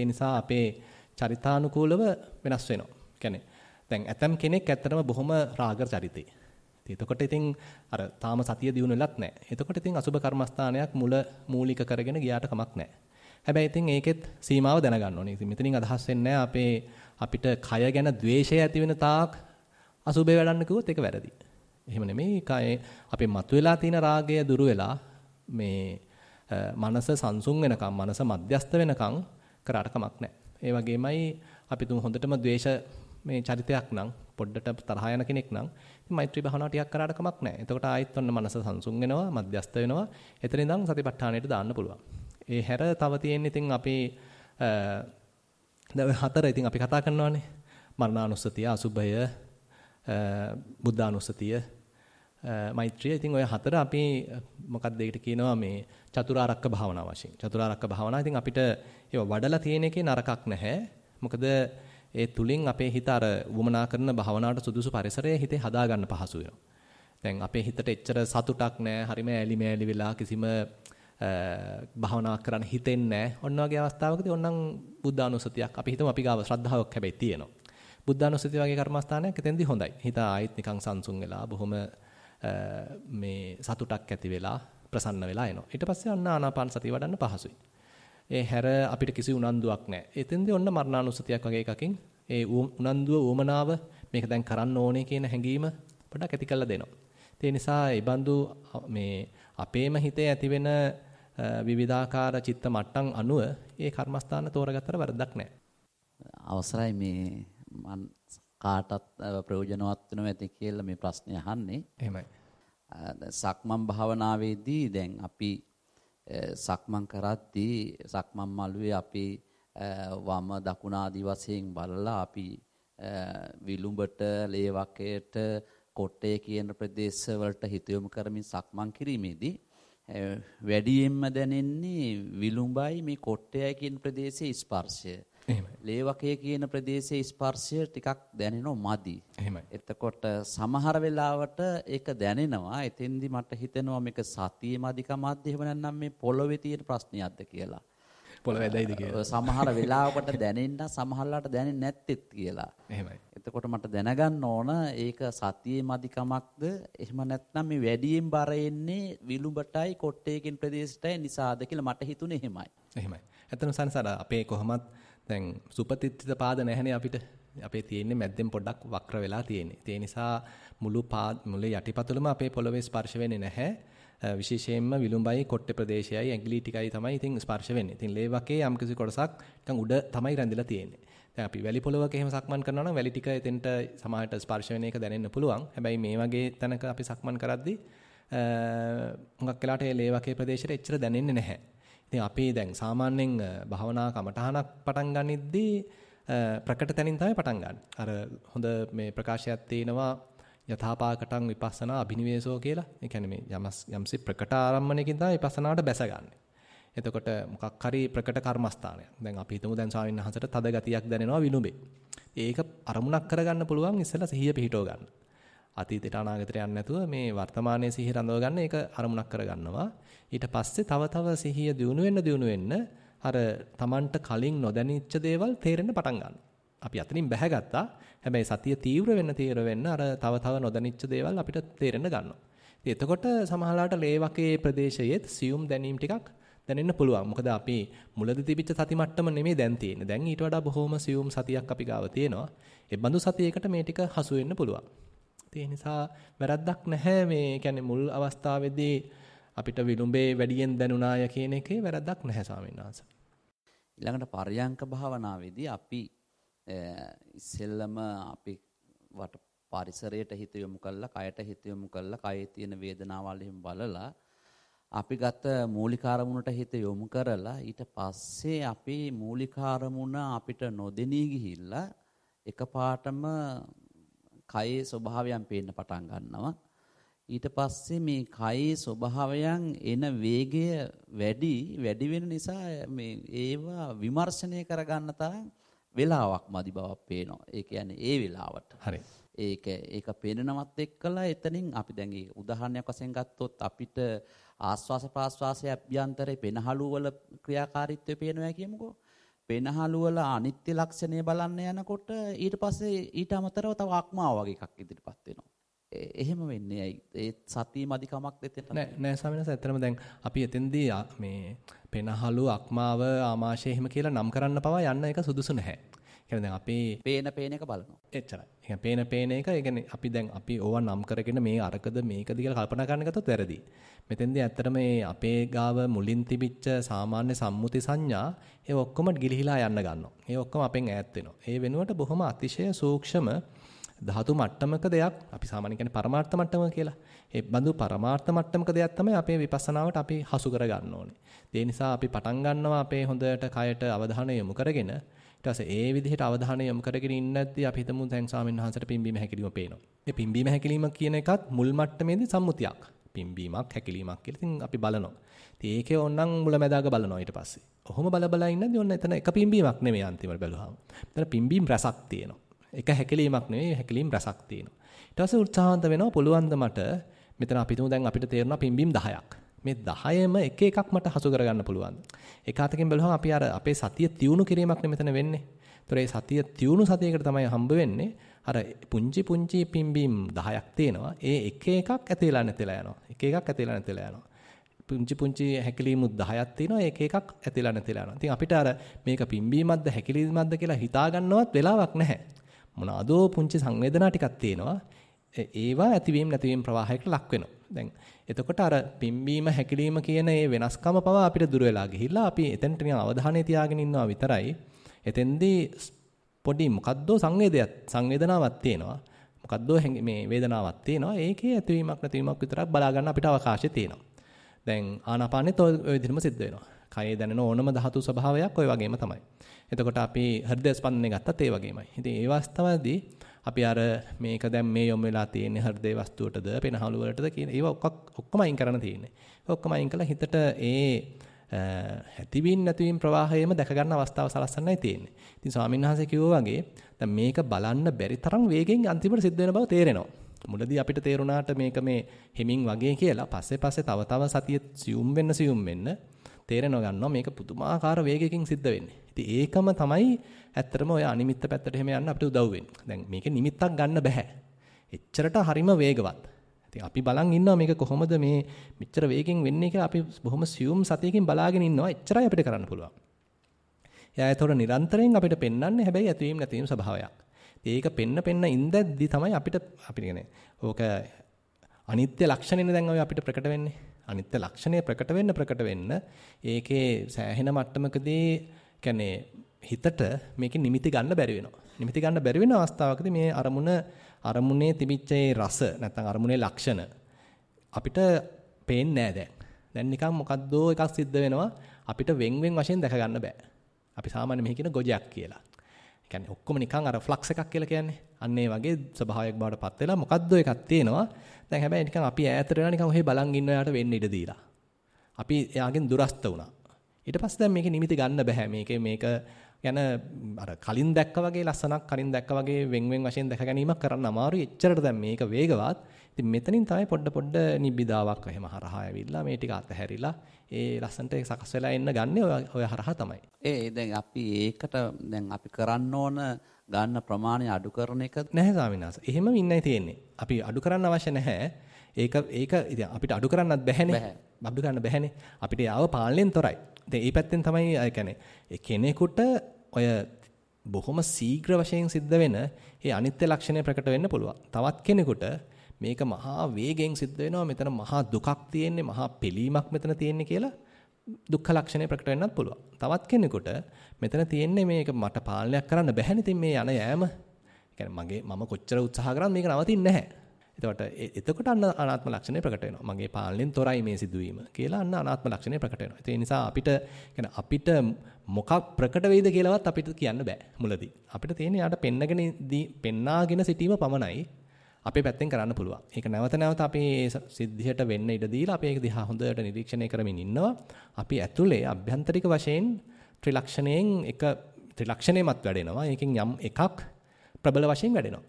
ඒ නිසා අපේ චරිතානුකූලව වෙනස් වෙනවා කියන්නේ දැන් ඇතම් කෙනෙක් ඇත්තටම බොහොම රාග චරිතේ එතකොට ඉතින් අර තාම සතිය දිනුනෙලත් නැහැ. එතකොට ඉතින් අසුබ කර්මස්ථානයක් මුල මූලික කරගෙන ගියාට කමක් නැහැ. හැබැයි ඉතින් ඒකෙත් සීමාව දැනගන්න ඕනේ. ඉතින් මෙතනින් අදහස් වෙන්නේ අපේ අපිට කය ගැන द्वේෂය ඇති වෙන තාක් අසුබේ වැඩන්න කිව්වොත් ඒක වැරදි. එහෙම නෙමෙයි කය අපේ මතුවලා තියෙන රාගය දුරු වෙලා මේ මනස සංසුන් වෙනකම් මනස මධ්‍යස්ත වෙනකම් කරාට කමක් නැහැ. ඒ වගේමයි අපි තුන් හොඳටම द्वේෂ මේ චරිතයක් නම් පොඩ්ඩට තරහ යන කෙනෙක් නම් ඉතින් මෛත්‍රී භාවනාව ටිකක් කරාට කමක් නැහැ. එතකොට ආයෙත් ඔන්න මනස සංසුන් වෙනවා, මධ්‍යස්ත වෙනවා. එතන ඉඳන් සතිපට්ඨානයට දාන්න පුළුවන්. ඒ හැර තව තියෙන්නේ ඉතින් අපේ දැන් හතර ඉතින් අපි කතා කරනවානේ. මරණානුස්සතිය, අසුභය, බුද්ධානුස්සතිය, මෛත්‍රිය. ඉතින් ওই හතර අපි මොකක්ද ඒකට කියනවා මේ චතුරාර්යක භාවනා වශයෙන්. චතුරාර්යක භාවනා ඉතින් අපිට ඒව වඩලා තියෙන එකේ නරකක් නැහැ. මොකද ඒ තුලින් අපේ හිත අර වමනා කරන භාවනාවට සුදුසු පරිසරය හිතේ හදා ගන්න පහසු වෙනවා. දැන් අපේ හිතට එච්චර සතුටක් නැහැ. හරිම ඇලි මෑලි වෙලා කිසිම භාවනා කරන්න හිතෙන්නේ නැහැ. ඔන්න වගේ අවස්ථාවකදී ඕනම් බුද්ධානුස්සතියක් අපි හිතමු අපි ගාව ශ්‍රද්ධාවක් හැබැයි තියෙනවා. බුද්ධානුස්සතිය වගේ කර්මස්ථානයක් එතෙන්දී හොඳයි. හිත ආයෙත් නිකන් සංසුන් වෙලා බොහොම මේ සතුටක් ඇති වෙලා ප්‍රසන්න වෙලා එනවා. ඊට පස්සේ ඔන්න ආනාපාන සතිය වඩන්න පහසුයි. ඒ හැර අපිට කිසි උනන්දුවක් නැහැ. එතෙන්දී ඔන්න මරණානුස්සතියක් වගේ එකකින් ඒ උනන්දුව උමනාව මේක දැන් කරන්න ඕනේ කියන හැඟීම පොඩක් ඇති කරලා දෙනවා. ඒ නිසා ඒ බඳු මේ අපේම හිතේ ඇතිවෙන විවිධාකාර චිත්ත මට්ටම් අනුව ඒ කර්මස්ථාන තෝරගත්තට වරදක් නැහැ. අවසරයි මේ මම කාටත් ප්‍රයෝජනවත් වෙනවා ඇති කියලා මේ ප්‍රශ්නේ අහන්නේ. එහෙමයි. සක්මන් භාවනාවේදී දැන් අපි සක්මන් කරද්දී සක්මන් මළුවේ අපි වම දකුණ ආදී වශයෙන් බලලා අපි විලුඹට, ලේ වකයට, කොට්ටේ කියන ප්‍රදේශ වලට හිත යොමු කරමින් සක්මන් කිරීමේදී වැඩියෙන්ම දැනෙන්නේ විලුඹයි මේ කොට්ටයයි කියන ප්‍රදේශයේ ස්පර්ශය. එහෙමයි. ලේවකයේ කියන ප්‍රදේශයේ ස්පර්ශය ටිකක් දැනෙනව මදි. එහෙමයි. එතකොට සමහර වෙලාවට ඒක දැනෙනවා. එතෙන්දි මට හිතෙනවා මේක සතියේ මදිකමක්ද එහෙම නැත්නම් මේ පොළොවේ තියෙන ප්‍රශ්නයක්ද කියලා. පොළොව ඇදයිද කියලා. සමහර වෙලාවකට දැනෙන්න සමහරලාට දැනෙන්නේ නැත්තේත් කියලා. එහෙමයි. එතකොට මට දැනගන්න ඕන ඒක සතියේ මදිකමක්ද එහෙම නැත්නම් මේ වැඩියෙන් බර එන්නේ විලුඹටයි කොට්ටේකින් ප්‍රදේශයටයි නිසාද කියලා මට හිතුනේ එහෙමයි. එහෙමයි. ඇත්තම සංසාර අපේ කොහොමත් දැන් සුපතිත්ත්‍ය පාද නැහැනේ අපිට අපේ තියෙන්නේ මැද්දෙන් පොඩ්ඩක් වක්‍ර වෙලා තියෙන්නේ. ඒ නිසා මුළු මුළු යටිපතුලම අපේ පොළවේ ස්පර්ශ වෙන්නේ නැහැ. විශේෂයෙන්ම විලුඹයි කොට්ටේ ප්‍රදේශයයි ඇඟිලි ටිකයි තමයි ඉතින් ස්පර්ශ වෙන්නේ. ඉතින් ලේ වකේ යම්කිසි කොටසක් නිකන් උඩ තමයි රැඳිලා තියෙන්නේ. දැන් අපි වැලි පොලවක එහෙම සක්මන් කරනවා නම් වැලි ටික එතෙන්ට සමාහට ස්පර්ශ වෙන එක දැනෙන්න පුළුවන්. හැබැයි මේ වගේ තැනක අපි සක්මන් කරද්දී හුඟක් වෙලාට ඒ ලේ වකේ ප්‍රදේශයට එච්චර දැනෙන්නේ නැහැ. ඉතින් අපි දැන් සාමාන්‍යයෙන් භාවනා කමටහනක් පටන් ගනිද්දී ප්‍රකට තැනින් තමයි පටන් ගන්න. අර හොඳ මේ ප්‍රකාශයක් තියෙනවා යථාපාකටං විපස්සනා අභිනිවේෂෝ කියලා. ඒ කියන්නේ මේ යමස් යම්සි ප්‍රකට ආරම්මණයකින් තමයි විපස්සනාවට බැසගන්නේ. එතකොට මොකක් හරි ප්‍රකට කර්මස්ථානයක්. දැන් අපි හිතමු දැන් ස්වාමීන් වහන්සේට තද ගතියක් දැනෙනවා විනුඹේ. ඒක අරමුණක් කරගන්න පුළුවන් ඉස්සෙල්ලා සිහිය පිහිටව ගන්න. අතීතයට අනාගතයට යන්නේ නැතුව මේ වර්තමානයේ සිහිය රඳව ගන්න ඒක අරමුණක් කරගන්නවා. ඊට පස්සේ තව තව සිහිය දියුණු වෙන්න දියුණු වෙන්න අර Tamanට කලින් නොදැනිච්ච දේවල් තේරෙන්න පටන් ගන්නවා. අපි අතනින් බැහැගත්තා. හැබැයි සතිය තීව්‍ර වෙන්න තීව්‍ර වෙන්න අර තව තව නොදැනිච්ච දේවල් අපිට තේරෙන්න ගන්නවා. ඉතින් එතකොට සමහරලාට ලේවකේ ප්‍රදේශයේත් සියුම් දැනීම් ටිකක් දැනෙන්න පුළුවන්. මොකද අපි මුලදී තිබිච්ච සති මට්ටම නෙමෙයි දැන් තියෙන්නේ. දැන් ඊට වඩා බොහොම සියුම් සතියක් අපි ගාව තියෙනවා. ඒ බඳු සතියකට මේ ටික හසු වෙන්න පුළුවන්. ඒ නිසා වැරද්දක් නැහැ මේ කියන්නේ මුල් අවස්ථාවේදී අපිට විලුඹේ වැඩියෙන් දැනුණාය කියන එකේ වැරද්දක් නැහැ ස්වාමීන් වහන්සේ. ඊළඟට පර්යංක භාවනාවේදී අපි ඉස්සෙල්ලම අපි වට පරිසරයට හිත යොමු කළා, කයට හිත යොමු කළා, කයේ තියෙන වේදනාවල් එහෙම බලලා අපි ගත මූලික අරමුණට හිත යොමු කරලා ඊට පස්සේ අපි මූලික අරමුණ අපිට නොදෙනී ගිහිල්ලා එකපාරටම කයේ ස්වභාවයන් පේන්න පටන් ගන්නවා. ඊට පස්සේ මේ කයේ ස්වභාවයන් එන වේගය වැඩි වැඩි වෙන නිසා මේ ඒවා විමර්ශනය කරගන්න තරම් වෙලාවක් මදි බවක් පේනවා. ඒ කියන්නේ ඒ වෙලාවට. හරි. ඒක ඒක පේනනවත් එක්කලා එතනින් අපි දැන් ඒ උදාහරණයක් වශයෙන් ගත්තොත් අපිට ආස්වාස ප්‍රාස්වාසයේ අභ්‍යන්තරේ පෙනහළු වල ක්‍රියාකාරීත්වය පේනවා කියමුකෝ. පෙනහළු වල අනිත්‍ය ලක්ෂණය බලන්න යනකොට ඊට පස්සේ ඊට අමතරව තව ආක්මාව වගේ එකක් ඉදිරිපත් වෙනවා. එහෙම වෙන්නේ ඇයි? ඒ සතිය මදිකමක් දෙතෙන් නෑ නෑ ස්වාමීනස ඇත්තටම දැන් අපි එතෙන්දී මේ පෙනහළු අක්මාව ආමාශය එහෙම කියලා නම් කරන්න පවා යන්න එක සුදුසු නැහැ. කියන්නේ දැන් අපි පේන පේන එක බලනවා. එච්චරයි. ඒ පේන පේන එක ඒ අපි දැන් අපි ඕවා නම් කරගෙන මේ අරකද මේකද කියලා කල්පනා කරන්න ගත්තොත් වැරදි. මෙතෙන්දී ඇත්තටම මේ අපේ ගාව මුලින් තිබිච්ච සාමාන්‍ය සම්මුති සංඥා ඒ ඔක්කොම ගිලිහිලා යන්න ගන්නවා. ඒ ඔක්කොම අපෙන් ඈත් වෙනවා. ඒ වෙනුවට බොහොම අතිශය සූක්ෂම ධාතු මට්ටමක දෙයක් අපි සාමාන්‍යයෙන් කියන්නේ පරමාර්ථ මට්ටම කියලා. ඒ බඳු පරමාර්ථ මට්ටමක දෙයක් තමයි අපේ විපස්සනාවට අපි හසු කරගන්න ඕනේ. ඒ නිසා අපි පටන් ගන්නවා අපේ හොඳට කයට අවධානය යොමු කරගෙන ඊට පස්සේ ඒ විදිහට අවධානය යොමු කරගෙන ඉන්නද්දී අපි හිතමු දැන් ස්වාමීන් වහන්සේට පිම්බීම හැකිලිම පේනවා. ඒ පිම්බීම හැකිලිම කියන එකත් මුල් මට්ටමේදී සම්මුතියක්. පිම්බීමක් හැකිලිමක් කියලා ඉතින් අපි බලනවා. ඉතින් ඒකේ ඕනනම් මුලැමැදාග බලනවා ඊට පස්සේ. ඔහොම බල බල ඉන්නදී ඔන්න එතන එක පිම්බීමක් නෙමෙයි අන්තිමට බැලුවාම. එතන පිම්බීම් රසක් තියෙනවා. එක හැකිලීමක් නෙවෙයි හැකිලීම් රසක් තියෙනවා. ඊට පස්සේ උත්සාහන්ත වෙනවා පුළුවන් ද මට මෙතන අපි තුමු දැන් අපිට තේරෙනවා පිම්බීම් 10ක්. මේ 10ම එක එකක් මට හසු කරගන්න පුළුවන්. එක අතකින් බැලුවම අපි අර අපේ සතිය තියුණු කිරීමක් මෙතන වෙන්නේ. ඒතොර ඒ සතිය තියුණු සතියකට තමයි හම්බ වෙන්නේ. අර පුංචි පුංචි පිම්බීම් 10ක් තියෙනවා. ඒ එක එකක් ඇතේලා නැතිලා යනවා. එක එකක් ඇතේලා නැතිලා යනවා. පුංචි පුංචි හැකිලීමුත් 10ක් තියෙනවා ඒක එකක් ඇතිලා නැතිලා යනවා. ඉතින් අපිට අර මේක පිම්බීමක්ද හැකිලීමක්ද කියලා හිතා ගන්නවත් වෙලාවක් නැහැ. මොනවාදෝ පුංචි සංවේදනා ටිකක් තියෙනවා. ඒවා ඇතිවීම නැතිවීම ප්‍රවාහයකට ලක් වෙනවා. දැන් එතකොට අර පිම්බීම හැකිලිම කියන මේ වෙනස්කම පවා අපිට දුර වෙලා ගිහිල්ලා අපි එතනට නිකන් අවධානය තියාගෙන ඉන්නවා විතරයි. එතෙන්දී පොඩි මොකද්දෝ සංවේදයක් සංවේදනාවක් තියෙනවා. මොකද්දෝ මේ වේදනාවක් තියෙනවා. ඒකේ ඇතිවීමක් නැතිවීමක් විතරක් බලා ගන්න අපිට අවකාශය තියෙනවා. දැන් ආනාපානෙත් ওই විදිහම සිද්ධ වෙනවා. කයේ දැනෙන ඕනම ධාතු ස්වභාවයක් ওই වගේම තමයි. එතකොට අපි හෘද ස්පන්දනය ගත්තත් ඒ වගේමයි. ඉතින් ඒ අවස්ථාවේදී අපි අර මේක දැන් මේ යොමු වෙලා තියෙන්නේ හෘදේ වස්තුවටද, පෙනහළු වලටද කියන ඒවා ඔක්කොක් ඔක්කොම අයින් කරන්න තියෙන්නේ. ඔක්කොම අයින් කළා හිතට ඒ ඇතිවීම නැතිවීම ප්‍රවාහයම දැක ගන්න අවස්ථාව සලස්සන්නයි තියෙන්නේ. ඉතින් ස්වාමින්වහන්සේ කිව්වා වගේ දැන් මේක බලන්න බැරි තරම් වේගෙන් අන්තිමට සිද්ධ වෙන බව තේරෙනවා. මුලදී අපිට තේරුණාට මේක මේ හිමින් වගේ කියලා පස්සේ පස්සේ තව තව සතිය සියුම් වෙන්න සියුම් වෙන්න තේරෙනවා ගන්නවා මේක පුදුමාකාර වේගයකින් සිද්ධ වෙන්නේ. ඉතින් ඒකම තමයි ඇත්තටම ඔය අනිමිත්ත පැත්තට එහෙම යන්න අපිට උදව් වෙන්නේ. දැන් මේක නිමිත්තක් ගන්න බෑ. එච්චරට හරිම වේගවත්. ඉතින් අපි බලන් ඉන්නවා මේක කොහොමද මේ මෙච්චර වේගෙන් වෙන්නේ කියලා අපි බොහොම සියුම් සතියකින් බලාගෙන ඉන්නවා. එච්චරයි අපිට කරන්න පුළුවන්. එයා ඒතකොට නිරන්තරයෙන් අපිට පෙන්වන්නේ හැබැයි ඇතිවීම නැතිවීම ස්වභාවයක්. ඒක පෙන්න පෙන්න ඉඳද්දි තමයි අපිට අපිට කියන්නේ ඕක අනිත්‍ය ලක්ෂණයනේ දැන් ඔය අපිට ප්‍රකට වෙන්නේ. අනිත්‍ය ලක්ෂණය ප්‍රකට වෙන්න ප්‍රකට වෙන්න ඒකේ සෑහෙන මට්ටමකදී කියන්නේ හිතට මේකේ නිමිති ගන්න බැරි වෙනවා. නිමිති ගන්න බැරි වෙන අවස්ථාවකදී මේ අරමුණ අරමුණේ තිබිච්ච රස නැත්නම් අරමුණේ ලක්ෂණ අපිට පේන්නේ නැහැ දැන්. දැන් නිකන් මොකද්දෝ එකක් සිද්ධ වෙනවා අපිට වෙන්වෙන් වශයෙන් දැක ගන්න බෑ. අපි සාමාන්‍ය මෙහි කියන ගොජයක් කියලා. කියන්නේ ඔක්කොම නිකන් අර ෆ්ලක්ස් එකක් කියලා කියන්නේ. අන්න ඒ වගේ ස්වභාවයක් බවට පත් වෙලා මොකද්ද එකක් තියෙනවා. දැන් හැබැයි නිකන් අපි ඈතට වෙලා නිකන් ඔහේ බලන් ඉන්න යාට වෙන්න ඉඩ දීලා. අපි එයාගෙන් දුරස්ත වුණා. ඊට පස්සේ දැන් මේකේ නිමිති ගන්න බෑ. මේකේ මේක යන අර කලින් දැක්ක වගේ ලස්සනක් කලින් දැක්ක වගේ වෙන්වෙන් වශයෙන් දැක ගැනීමක් කරන්න අමාරුයි. එච්චරට දැන් මේක වේගවත්. ඉතින් මෙතනින් තමයි පොඩ පොඩ නිබ්බිදාවක් එහෙම හරහා ඇවිල්ලා මේ ටික අතහැරිලා ඒ ලස්සන්ට සකස් වෙලා එන්න ගන්නේ ඔය හරහා තමයි. ඒ දැන් අපි ඒකට දැන් අපි කරන්න ඕන ගන්න ප්‍රමාණය අඩු කරන එක නැහැ ස්වාමිනාස. එහෙම ඉන්නයි තියෙන්නේ. අපි අඩු කරන්න අවශ්‍ය නැහැ. ඒක ඒක ඉතින් අපිට අඩු කරන්නත් බැහැනේ. අඩු කරන්න බැහැනේ. අපිට ආව පාලනයෙන් තොරයි. දැන් මේ පැත්තෙන් තමයි අය කියන්නේ කෙනෙකුට ඔය බොහොම ශීඝ්‍ර වශයෙන් සිද්ධ වෙන මේ අනිත්‍ය ලක්ෂණය ප්‍රකට වෙන්න පුළුවන්. තවත් කෙනෙකුට මේක මහා වේගෙන් සිද්ධ වෙනවා. මෙතන මහා දුකක් තියෙන්නේ, මහා පිළීමක් මෙතන තියෙන්නේ කියලා දුක්ඛ ලක්ෂණය ප්‍රකට වෙන්නත් පුළුවන්. තවත් කෙනෙකුට මෙතන තියෙන්නේ මේක මට පාලනයක් කරන්න බැහැ. ඉතින් මේ යන යෑම. මගේ මම කොච්චර උත්සාහ කරත් මේක නවතින්නේ නැහැ. එතකොට එතකොට අන්න අනාත්ම ලක්ෂණය ප්‍රකට වෙනවා. මගේ පාලනයෙන් තොරයි මේ සිදුවීම කියලා අන්න අනාත්ම ලක්ෂණය ප්‍රකට වෙනවා. ඒ නිසා අපිට කියන්නේ අපිට මොකක් ප්‍රකට වෙයිද කියලාවත් අපිට කියන්න බෑ මුලදී. අපිට තියෙන්නේ යාට පෙන්නගෙන පෙන්නාගෙන සිටීම පමණයි අපේ පැත්තෙන් කරන්න පුළුවන්. ඒක නැවත නැවත අපි සිද්ධියට වෙන්න ඉඩ දීලා අපි ඒක දිහා හොඳට නිරීක්ෂණය කරමින් ඉන්නවා. අපි ඇතුලේ අභ්‍යන්තරික වශයෙන් ත්‍රිලක්ෂණයෙන් එක ත්‍රිලක්ෂණයමත් වැඩෙනවා. ඒකෙන් යම් එකක් ප්‍රබල වශයෙන් වැඩෙනවා.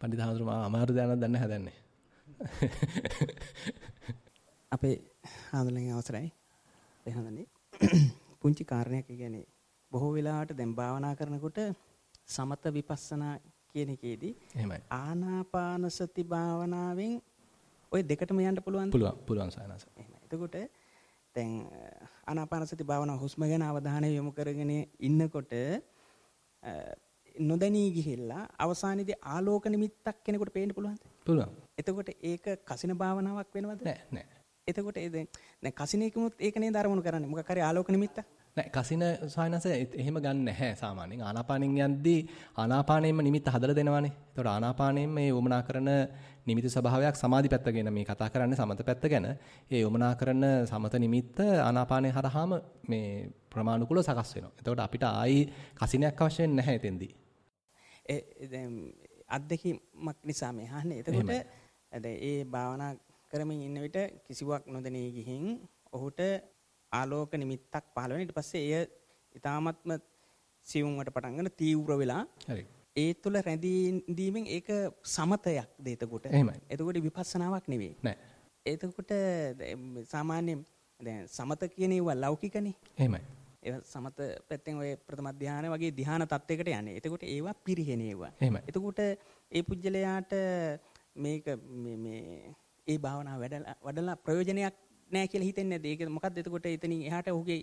පඬිතුමා මම අමාරු දානක් දන්න හදන්නේ. අපේ ආන්දලෙන් අවසරයි. එහෙනම් පුංචි කාරණයක් කියන්නේ බොහෝ වෙලාවට දැන් භාවනා කරනකොට සමත විපස්සනා කියන එකේදී එහෙමයි. ආනාපාන සති භාවනාවෙන් ওই දෙකටම යන්න පුළුවන්ද? පුළුවන්. පුළුවන් සයනස. එහෙමයි. එතකොට දැන් ආනාපාන සති භාවනාව හුස්ම ගැන අවධානය යොමු කරගෙන ඉන්නකොට නොදැනී ගිහිල්ලා අවසානයේදී ආලෝක නිමිත්තක් කෙනෙකුට පේන්න පුළුවන්ද? පුළුවන්. එතකොට ඒක කසින භාවනාවක් වෙනවද? නෑ නෑ. එතකොට ඒ දැන් දැන් කසිනේකමුත් ඒක නේද අරමුණු කරන්නේ. මොකක් හරි ආලෝක නිමිත්තක්? නෑ කසින සායනස එහෙම ගන්න නැහැ සාමාන්‍යයෙන්. ආනාපානෙන් යද්දී ආනාපානෙම නිමිත්ත හදලා දෙනවානේ. එතකොට ආනාපානෙම මේ වමනා කරන නිමිති ස්වභාවයක් සමාධි පැත්ත ගැන මේ කතා කරන්නේ සමත පැත්ත ගැන. ඒ වමනා කරන සමත නිමිත්ත ආනාපානය හරහාම මේ ප්‍රමාණිකුල සකස් වෙනවා. එතකොට අපිට ආයි කසිනයක් අවශ්‍ය වෙන්නේ නැහැ එතෙන්දී. අත් දෙකීමක් නිසා මේ අහන්නේ. එතකොට ඒ භාවනා කරමින් ඉන්න විට කිසිවක් නොදැනී ගිහින් ඔහුට ආලෝක නිමිත්තක් පහළ වෙන ඊට පස්සේ එය ඊ타මත්ම සියුම්වට පටන්ගෙන තීව්‍ර වෙලා හරි ඒ තුළ රැඳීමෙන් ඒක සමතයක් ද එතකොට එහෙමයි එතකොට විපස්සනාවක් නෙවෙයි නෑ එතකොට සාමාන්‍යයෙන් දැන් සමත කියන ඒවා ලෞකිකනේ එහෙමයි සමත පැත්තෙන් ඔය ප්‍රථම ධානය වගේ ධාන තත්යකට යන්නේ. එතකොට ඒවා පිරිහෙන ඒවා. එතකොට ඒ පුජ්‍යලයාට මේක මේ මේ ඒ භාවනාව වැඩලා වඩලා ප්‍රයෝජනයක් නැහැ කියලා හිතෙන්නේ නැද්ද? ඒක මොකද්ද එතකොට එතනින් එහාට ඔහුගේ